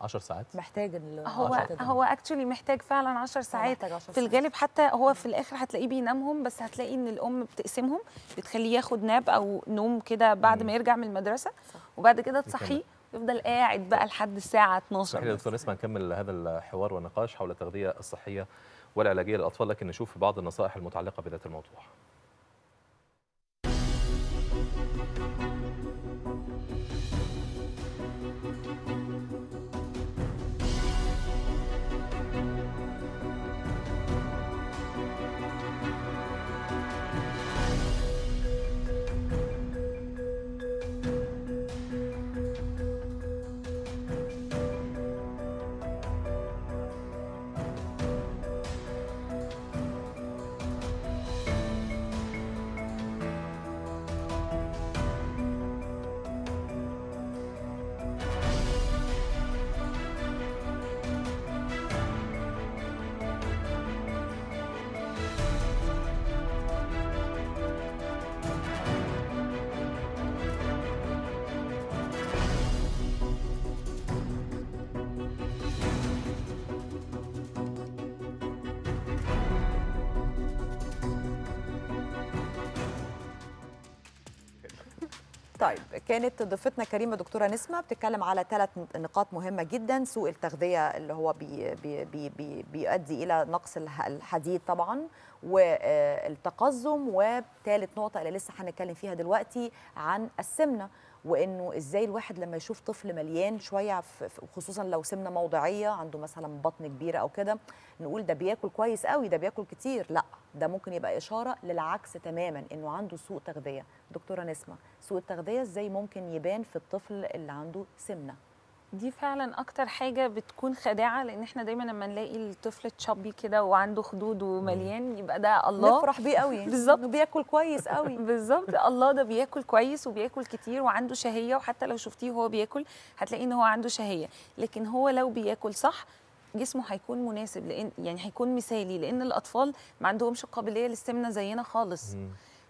10 آه، ساعات محتاج هو هو اكشولي محتاج فعلا 10 ساعات في الغالب حتى هو في الاخر هتلاقيه بينامهم بس هتلاقي ان الام بتقسمهم بتخليه ياخد ناب او نوم كده بعد ما يرجع من المدرسه وبعد كده تصحيه يفضل قاعد بقى لحد الساعه 12 صحيح يا دكتور نسمع نكمل هذا الحوار والنقاش حول التغذيه الصحيه والعلاجيه للاطفال لكن نشوف بعض النصائح المتعلقه بذات الموضوع طيب كانت ضيفتنا كريمه دكتوره نسمه بتتكلم على ثلاث نقاط مهمه جدا سوء التغذيه اللي هو بي بي بي بي بيؤدي الى نقص الحديد طبعا والتقزم آه، وثالث نقطه اللي لسه هنتكلم فيها دلوقتي عن السمنه وانه ازاي الواحد لما يشوف طفل مليان شويه خصوصا لو سمنه موضعيه عنده مثلا بطن كبيره او كده نقول ده بياكل كويس قوي ده بياكل كتير لا ده ممكن يبقى اشاره للعكس تماما انه عنده سوء تغذيه دكتوره نسمه سوء التغذيه ازاي ممكن يبان في الطفل اللي عنده سمنه دي فعلا اكتر حاجه بتكون خادعه لان احنا دايما لما نلاقي الطفل تشابي كده وعنده خدود ومليان يبقى ده الله نفرح بيه قوي [LAUGHS] بالظبط بياكل كويس قوي [LAUGHS] بالظبط الله ده بياكل كويس وبياكل كتير وعنده شهيه وحتى لو شفتيه وهو بياكل هتلاقيه ان هو عنده شهيه لكن هو لو بياكل صح جسمه هيكون مناسب لان يعني هيكون مثالي لان الاطفال ما عندهمش القابليه للسمنه زينا خالص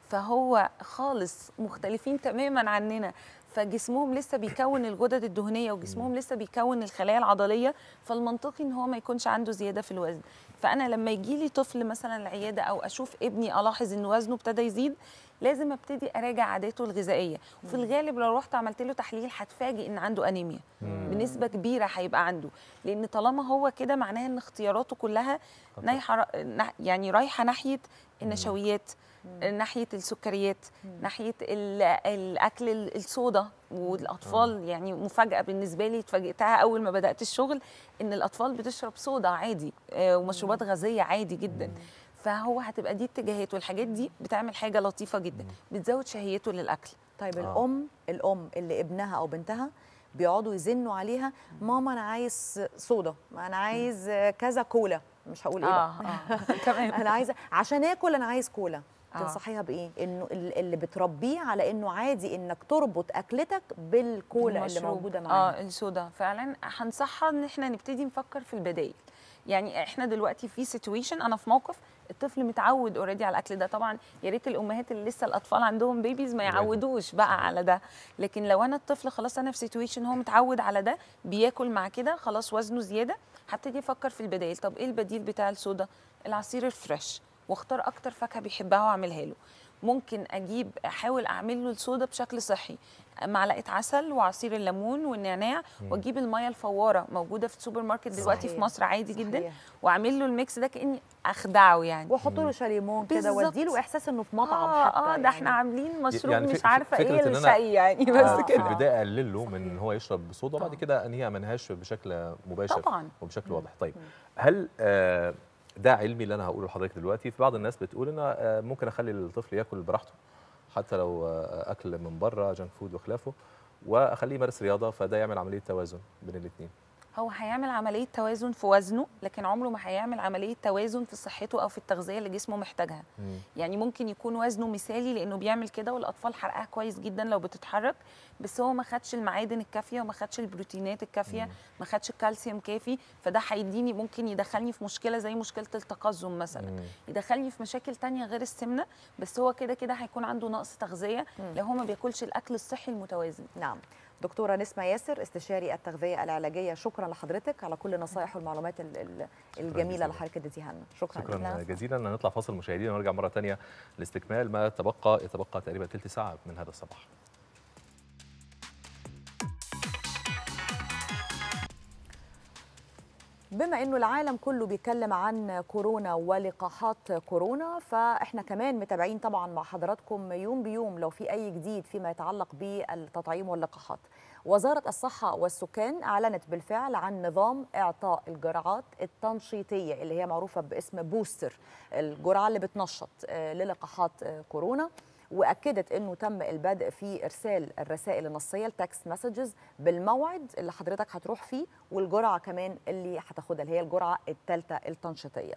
فهو خالص مختلفين تماما عننا فجسمهم لسه بيكون الغدد الدهنيه وجسمهم لسه بيكون الخلايا العضليه فالمنطقي ان هو ما يكونش عنده زياده في الوزن فانا لما يجي لي طفل مثلا العياده او اشوف ابني الاحظ ان وزنه ابتدى يزيد لازم ابتدي اراجع عاداته الغذائيه وفي الغالب لو رحت عملت له تحليل هتفاجئ ان عنده انيميا بنسبه كبيره هيبقى عنده لان طالما هو كده معناه ان اختياراته كلها نايحه يعني رايحه ناحيه النشويات ناحيه السكريات ناحيه الاكل الصودا والاطفال آه. يعني مفاجاه بالنسبه لي اتفاجئتها اول ما بدات الشغل ان الاطفال بتشرب صودا عادي آه، ومشروبات غازيه عادي جدا فهو هتبقى دي اتجاهات والحاجات دي بتعمل حاجه لطيفه جدا بتزود شهيته للاكل طيب آه. الام الام اللي ابنها او بنتها بيقعدوا يزنوا عليها ماما انا عايز صودا انا عايز كذا كولا مش هقول ايه بقى آه. آه. [LAUGHS] انا عايزه عشان اكل انا عايز كولا آه. تنصحيها بايه انه اللي بتربيه على انه عادي انك تربط اكلتك بالكولا اللي موجوده آه، معاها اه السودا فعلا هنصحها ان احنا نبتدي نفكر في البدايل يعني احنا دلوقتي في سيتويشن انا في موقف الطفل متعود اوريدي على الاكل ده طبعا يا ريت الامهات اللي لسه الاطفال عندهم بيبيز ما يعودوش بقى على ده لكن لو انا الطفل خلاص انا في سيتويشن هو متعود على ده بياكل مع كده خلاص وزنه زياده هبتدي افكر في البدائل طب ايه البديل بتاع الصودا العصير الفريش واختار اكتر فاكهه بيحبها واعملها له ممكن اجيب احاول اعمل له الصودا بشكل صحي معلقه عسل وعصير الليمون والنعناع واجيب الميه الفواره موجوده في السوبر ماركت دلوقتي في مصر عادي صحيح. جدا واعمل له الميكس ده كاني اخدعه يعني واحط له شاليمون كده وادي له احساس انه في مطعم آه حتى اه ده يعني. احنا عاملين مشروب يعني مش عارفه ايه الشقي يعني آه، بس آه كده في البدايه اقلل له من ان هو يشرب صودا وبعد آه. كده انهيها منهاش بشكل مباشر طبعا وبشكل واضح طيب هل آه ده علمي اللي انا هقوله لحضرتك دلوقتي في بعض الناس بتقول ان آه، ممكن اخلي الطفل ياكل براحته حتى لو آه، اكل من بره جنك فود وخلافه واخليه يمارس رياضه فده يعمل عمليه توازن بين الاثنين هو هيعمل عمليه توازن في وزنه لكن عمره ما هيعمل عمليه توازن في صحته او في التغذيه اللي جسمه محتاجها مم. يعني ممكن يكون وزنه مثالي لانه بيعمل كده والاطفال حرقها كويس جدا لو بتتحرك بس هو ما خدش المعادن الكافيه وما خدش البروتينات الكافيه مم. ما خدش الكالسيوم كافي فده هيديني ممكن يدخلني في مشكله زي مشكله التقزم مثلا مم. يدخلني في مشاكل تانية غير السمنه بس هو كده كده هيكون عنده نقص تغذيه لو هو ما بياكلش الاكل الصحي المتوازن نعم دكتوره نسمه ياسر استشاري التغذيه العلاجيه شكرا لحضرتك على كل النصائح والمعلومات الجميله اللي حضرتك اديتيها لنا شكرا, شكرا جزيلا هنطلع فاصل مشاهدينا ونرجع مره تانية لاستكمال ما تبقى يتبقى تقريبا ثلث ساعه من هذا الصباح بما انه العالم كله بيتكلم عن كورونا ولقاحات كورونا فاحنا كمان متابعين طبعا مع حضراتكم يوم بيوم لو في اي جديد فيما يتعلق بالتطعيم واللقاحات. وزاره الصحه والسكان اعلنت بالفعل عن نظام اعطاء الجرعات التنشيطيه اللي هي معروفه باسم بوستر، الجرعه اللي بتنشط آه، للقاحات آه، كورونا. واكدت انه تم البدء في ارسال الرسائل النصيه التكست مسجز بالموعد اللي حضرتك هتروح فيه والجرعه كمان اللي هتاخدها اللي هي الجرعه الثالثه التنشيطيه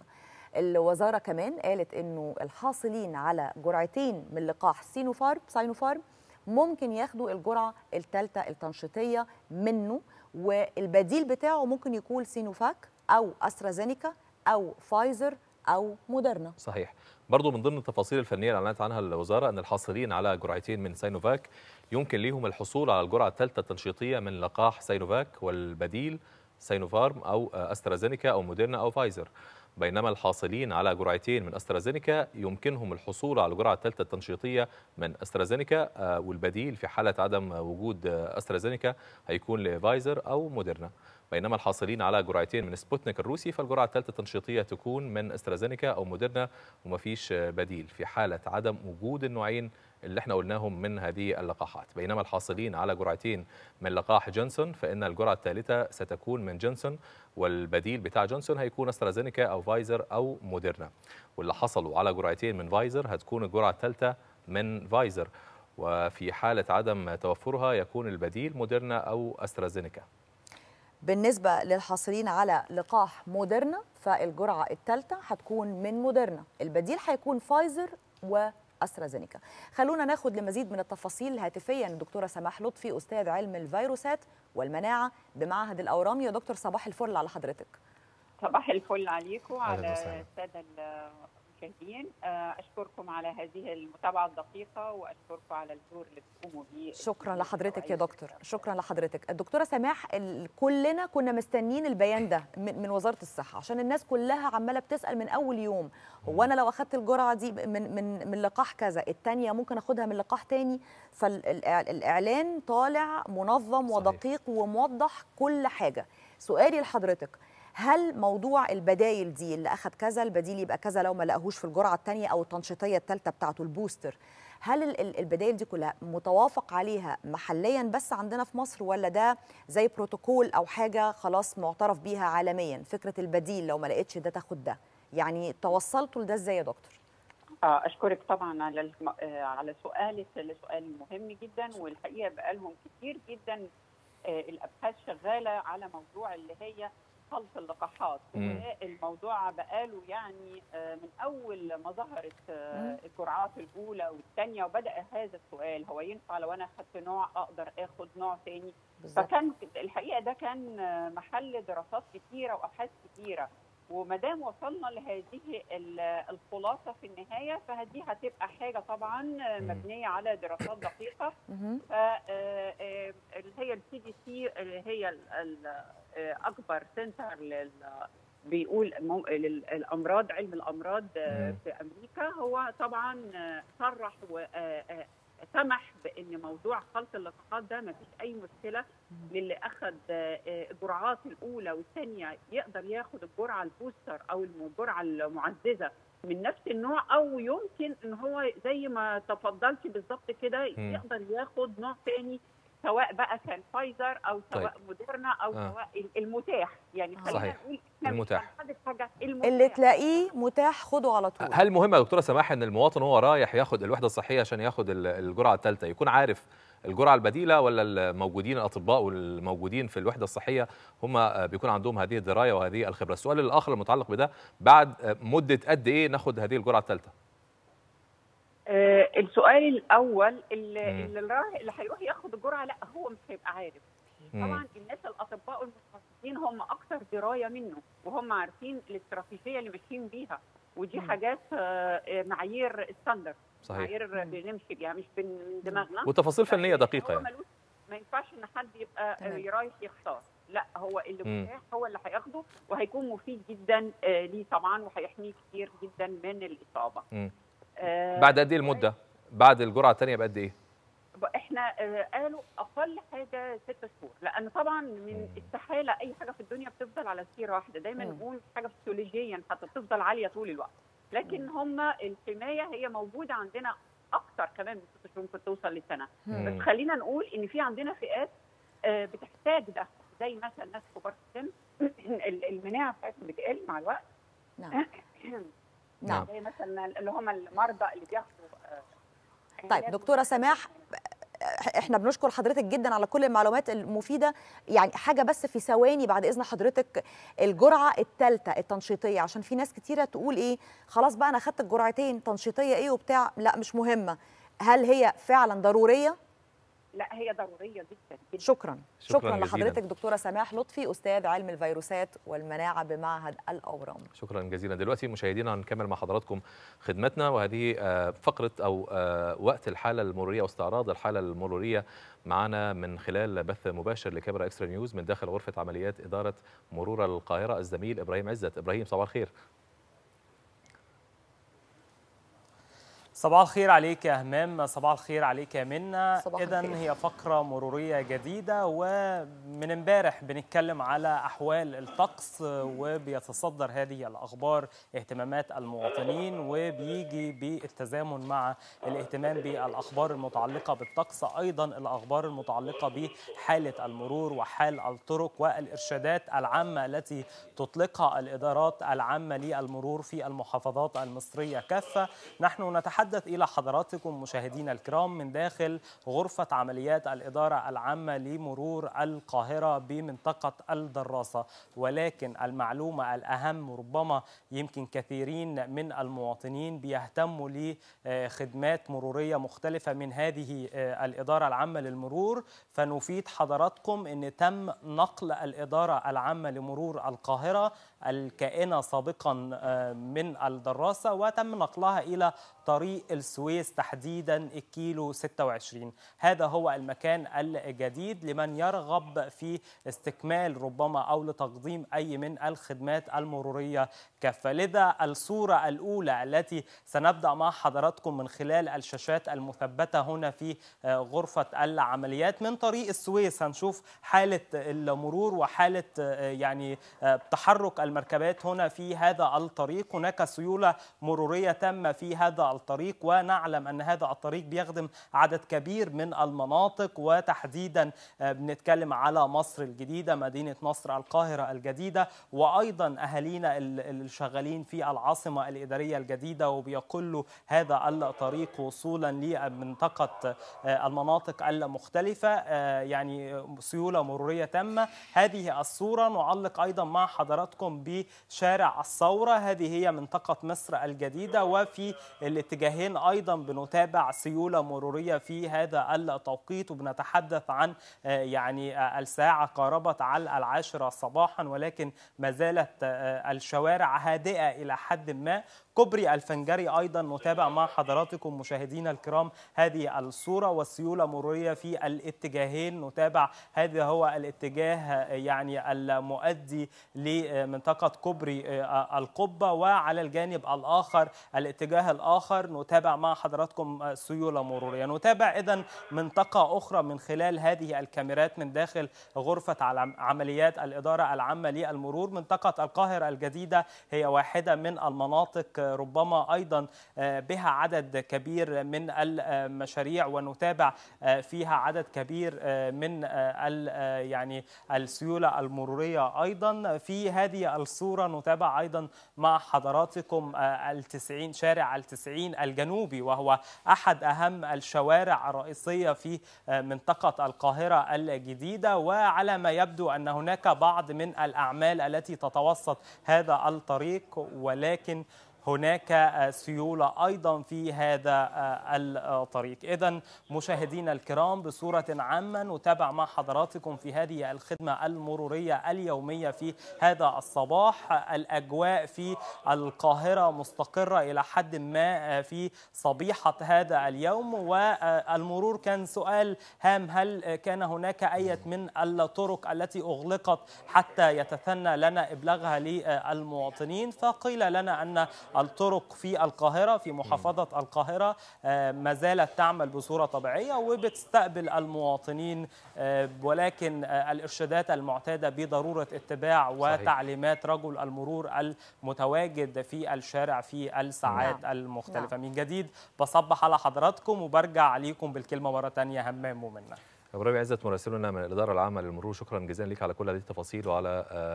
الوزاره كمان قالت انه الحاصلين على جرعتين من لقاح سينوفارم ساينوفارم ممكن ياخدوا الجرعه الثالثه التنشيطيه منه والبديل بتاعه ممكن يكون سينوفاك او استرازينيكا او فايزر أو موديرنا صحيح برضه من ضمن التفاصيل الفنية اللي أعلنت عنها الوزارة أن الحاصلين على جرعتين من سينوفاك يمكن ليهم الحصول على الجرعة الثالثة التنشيطية من لقاح سينوفاك والبديل سينوفارم أو أسترازينيكا أو موديرنا أو فايزر بينما الحاصلين على جرعتين من أسترازينيكا يمكنهم الحصول على الجرعة الثالثة التنشيطية من أسترازينيكا آه، والبديل في حالة عدم وجود أسترازينيكا هيكون لفايزر أو موديرنا بينما الحاصلين على جرعتين من سبوتنيك الروسي فالجرعة الثالثة التنشيطية تكون من استرازينيكا أو موديرنا وما فيش بديل في حالة عدم وجود النوعين اللي احنا قلناهم من هذه اللقاحات بينما الحاصلين على جرعتين من لقاح جونسون فإن الجرعة الثالثة ستكون من جونسون والبديل بتاع جونسون هيكون استرازينيكا أو فايزر أو موديرنا واللي حصلوا على جرعتين من فايزر هتكون الجرعة الثالثة من فايزر وفي حالة عدم توفرها يكون البديل موديرنا أو أسترازينيكا بالنسبة للحاصلين على لقاح موديرنا فالجرعة الثالثة هتكون من موديرنا البديل هيكون فايزر و استرازينيكا خلونا ناخد لمزيد من التفاصيل هاتفيا الدكتوره سماح لطفي استاذ علم الفيروسات والمناعه بمعهد الاورامي يا دكتور صباح الفل على حضرتك صباح الفل عليكم على الساده المشاهدين آه، أشكركم على هذه المتابعة الدقيقة وأشكركم على الدور اللي بتقوموا بيه شكرا لحضرتك يا دكتور شكرا لحضرتك الدكتورة سماح كلنا كنا مستنيين البيان ده من وزارة الصحة عشان الناس كلها عمالة بتسأل من أول يوم هو أنا لو اخذت الجرعة دي من من من لقاح كذا الثانيه ممكن أخدها من لقاح ثاني فالإعلان طالع منظم ودقيق وموضح كل حاجة سؤالي لحضرتك هل موضوع البدايل دي اللي اخذ كذا البديل يبقى كذا لو ما لقاهوش في الجرعه الثانيه او التنشيطيه الثالثه بتاعته البوستر هل البدائل دي كلها متوافق عليها محليا بس عندنا في مصر ولا ده زي بروتوكول او حاجه خلاص معترف بيها عالميا فكره البديل لو ما لقيتش ده تاخد ده يعني توصلتوا لده ازاي يا دكتور آه، اشكرك طبعا على آه، على سؤالك سؤال مهم جدا والحقيقه بقالهم كتير جدا آه، الابحاث شغاله على موضوع اللي هي خلط اللقاحات والموضوع بقاله يعني آه، من اول ما ظهرت آه، الجرعات الاولى والثانيه وبدا هذا السؤال هو ينفع لو انا اخذت نوع اقدر اخد نوع ثاني فكان الحقيقه ده كان آه، محل دراسات كثيره وابحاث كثيره وما دام وصلنا لهذه الخلاصه في النهايه فدي هتبقى حاجه طبعا مبنيه على دراسات دقيقه اللي هي السي دي سي اللي هي اكبر سنتر لل بيقول للامراض علم الامراض آه، في امريكا هو طبعا آه، صرح آه، سمح بان موضوع خلط اللقاحات ده ما فيش اي مشكله للي اخذ الجرعات الاولى والثانيه يقدر ياخد الجرعه البوستر او الجرعه المعززه من نفس النوع او يمكن ان هو زي ما تفضلت بالظبط كده يقدر ياخد نوع ثاني سواء بقى كان فايزر او طيب. سواء طيب. موديرنا او آه. سواء المتاح يعني خلينا نقول المتاح المتاح اللي تلاقيه متاح خده على طول هل مهم يا دكتوره سماح ان المواطن وهو رايح ياخد الوحده الصحيه عشان ياخد الجرعه الثالثه يكون عارف الجرعه البديله ولا الموجودين الاطباء والموجودين في الوحده الصحيه هم بيكون عندهم هذه الدرايه وهذه الخبره السؤال الاخر المتعلق بده بعد مده قد ايه ناخد هذه الجرعه الثالثه آه السؤال الاول اللي, اللي هيروح ياخد الجرعه لا هو مش هيبقى عارف طبعا الناس الاطباء المتخصصين هم اكثر درايه منه وهم عارفين الاستراتيجيه اللي ماشيين بيها ودي مم. حاجات آه، آه، معايير ستاندرد صحيح معايير بنمشي بيها مش من دماغنا وتفاصيل فنيه دقيقه يعني ما ينفعش ان حد يبقى رايح يختار لا هو اللي متاح هو اللي هياخده وهيكون مفيد جدا آه، ليه طبعا وهيحميه كتير جدا من الاصابه مم. آه، بعد قد ايه المده؟ بعد الجرعه الثانيه بقد ايه؟ احنا آه، قالوا اقل حاجه ست شهور لان طبعا من استحاله اي حاجه في الدنيا بتفضل على سيره واحده دايما نقول حاجه فسيولوجيا حتى بتفضل عاليه طول الوقت لكن هم الحمايه هي موجوده عندنا اكتر كمان من ست شهور ممكن توصل لسنه بس خلينا نقول ان في عندنا فئات آه، بتحتاج ده زي مثلا ناس كبار السن [CLEARS THROAT] المناعه بتاعتهم بتقل مع الوقت نعم [CLEARS THROAT] نعم زي مثلا اللي هم المرضى اللي بياخدوا آه، طيب دكتوره سماح احنا بنشكر حضرتك جدا على كل المعلومات المفيده يعني حاجه بس في ثواني بعد اذن حضرتك الجرعه الثالثه التنشيطيه عشان في ناس كتيره تقول ايه خلاص بقى انا خدت الجرعتين تنشيطيه ايه وبتاع لا مش مهمه هل هي فعلا ضروريه لا هي ضروريه جدا, جداً. شكرا شكرا, شكرا لحضرتك دكتوره سماح لطفي استاذ علم الفيروسات والمناعه بمعهد الاورام شكرا جزيلا دلوقتي مشاهدينا هنكمل مع حضراتكم خدمتنا وهذه آه، فقره او آه، وقت الحاله المروريه واستعراض الحاله المروريه معنا من خلال بث مباشر لكاميرا اكسترا نيوز من داخل غرفه عمليات اداره مرور القاهره الزميل ابراهيم عزت ابراهيم صباح الخير صباح الخير عليك يا همام صباح الخير عليك يا منى اذا هي فقره مروريه جديده ومن امبارح بنتكلم على احوال الطقس وبيتصدر هذه الاخبار اهتمامات المواطنين وبيجي بالتزامن مع الاهتمام بالاخبار المتعلقه بالطقس ايضا الاخبار المتعلقه بحاله المرور وحال الطرق والارشادات العامه التي تطلقها الادارات العامه للمرور في المحافظات المصريه كافه نحن نتحدث نتحدث إلى حضراتكم مشاهدينا الكرام من داخل غرفة عمليات الإدارة العامة لمرور القاهرة بمنطقة الدراسة ولكن المعلومة الأهم ربما يمكن كثيرين من المواطنين بيهتموا لخدمات مرورية مختلفة من هذه آه، الإدارة العامة للمرور فنفيد حضراتكم أن تم نقل الإدارة العامة لمرور القاهرة الكائنة سابقا آه، من الدراسة وتم نقلها إلى طريق السويس تحديدا الكيلو 26 هذا هو المكان الجديد لمن يرغب في استكمال ربما أو لتقديم أي من الخدمات المرورية كافة لذا الصورة الأولى التي سنبدأ مع حضراتكم من خلال الشاشات المثبتة هنا في آه، غرفة العمليات من طريق السويس هنشوف حالة المرور وحالة آه، يعني آه، تحرك المركبات هنا في هذا الطريق هناك سيولة مرورية تم في هذا الطريق ونعلم أن هذا الطريق بيخدم عدد كبير من المناطق وتحديدا بنتكلم على مصر الجديدة مدينة نصر القاهرة الجديدة وأيضا أهالينا شغالين في العاصمة الإدارية الجديدة وبيقل هذا الطريق وصولا لمنطقة آه، المناطق المختلفة آه، يعني سيولة مرورية تامة هذه الصورة نعلق أيضا مع حضراتكم بشارع الثورة هذه هي منطقة مصر الجديدة وفي الاتجاهين أيضا بنتابع سيولة مرورية في هذا التوقيت وبنتحدث عن آه، يعني الساعة قاربت على العاشرة صباحا ولكن ما زالت الشوارع هادئة إلى حد ما كوبري الفنجري أيضا نتابع مع حضراتكم مشاهدينا الكرام هذه الصورة والسيولة مرورية في الاتجاهين نتابع هذا هو الاتجاه يعني المؤدي لمنطقة كوبري آه، القبة وعلى الجانب الآخر الاتجاه الآخر نتابع مع حضراتكم سيولة مرورية نتابع إذا منطقة أخرى من خلال هذه الكاميرات من داخل غرفة عمليات الإدارة العامة للمرور منطقة القاهرة الجديدة هي واحدة من المناطق ربما أيضا آه، بها عدد كبير من المشاريع ونتابع آه، فيها عدد كبير آه، من يعني السيولة المرورية أيضا في هذه الصورة نتابع أيضا مع حضراتكم التسعين شارع التسعين الجنوبي وهو أحد أهم الشوارع الرئيسية في منطقة القاهرة الجديدة وعلى ما يبدو أن هناك بعض من الأعمال التي تتوسط هذا الطريق الطريق ولكن هناك سيولة أيضا في هذا آه، الطريق إذا مشاهدينا الكرام بصورة عامة نتابع مع حضراتكم في هذه الخدمة المرورية اليومية في هذا الصباح الأجواء في القاهرة مستقرة إلى حد ما آه، في صبيحة هذا اليوم والمرور كان سؤال هام هل كان هناك أي من الطرق التي أغلقت حتى يتثنى لنا إبلاغها للمواطنين فقيل لنا أن الطرق في القاهرة في محافظة القاهرة آه، ما زالت تعمل بصورة طبيعية وبتستقبل المواطنين آه، ولكن آه، الإرشادات المعتادة بضرورة اتباع وتعليمات رجل المرور المتواجد في الشارع في الساعات نعم. المختلفة نعم. من جديد بصبح على حضراتكم وبرجع عليكم بالكلمة مرة تانية همام أبو ابراهيم عزت مراسلنا من الاداره العامه للمرور شكرا جزيلا لك على كل هذه التفاصيل وعلى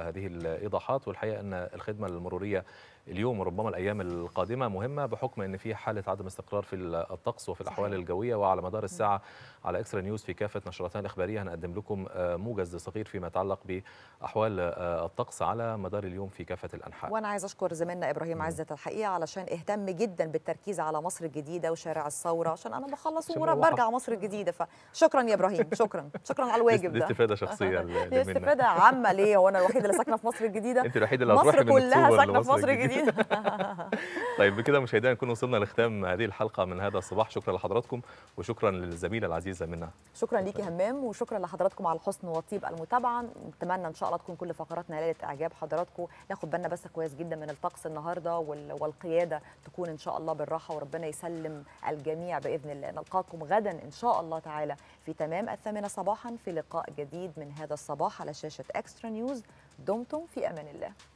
هذه الايضاحات والحقيقه ان الخدمه المروريه اليوم وربما الايام القادمه مهمه بحكم ان في حاله عدم استقرار في الطقس وفي الاحوال الجويه وعلى مدار الساعه على اكسترا نيوز في كافه نشراتنا الاخباريه هنقدم لكم آه، موجز صغير فيما يتعلق باحوال آه، الطقس على مدار اليوم في كافه الانحاء. وانا عايز اشكر زميلنا ابراهيم عزت الحقيقه علشان اهتم جدا بالتركيز على مصر الجديده وشارع الثوره عشان انا بخلص وبرجع مصر الجديده فشكرا يا ابراهيم شكرا شكرا على الواجب ده. استفاده شخصيه [LAUGHS] استفاده عامه ليه هو انا الوحيده اللي ساكنه في مصر الجديده؟ انت الوحيده اللي مصر كلها ساكنه في مصر الجديده. يعني. [LAUGHS] طيب بكده مشاهدينا نكون وصلنا لختام هذه الحلقه من هذا الصباح شكرا لحضراتكم وشكرا للزميله العزيزه منى شكرا ليكي همام وشكرا لحضراتكم على الحسن وطيب المتابعه نتمنى ان شاء الله تكون كل فقراتنا نالت اعجاب حضراتكم ناخد بالنا بس كويس جدا من الطقس النهارده والقياده تكون ان شاء الله بالراحه وربنا يسلم الجميع باذن الله نلقاكم غدا ان شاء الله تعالى في تمام الثامنه صباحا في لقاء جديد من هذا الصباح على شاشه اكسترا نيوز دمتم في امان الله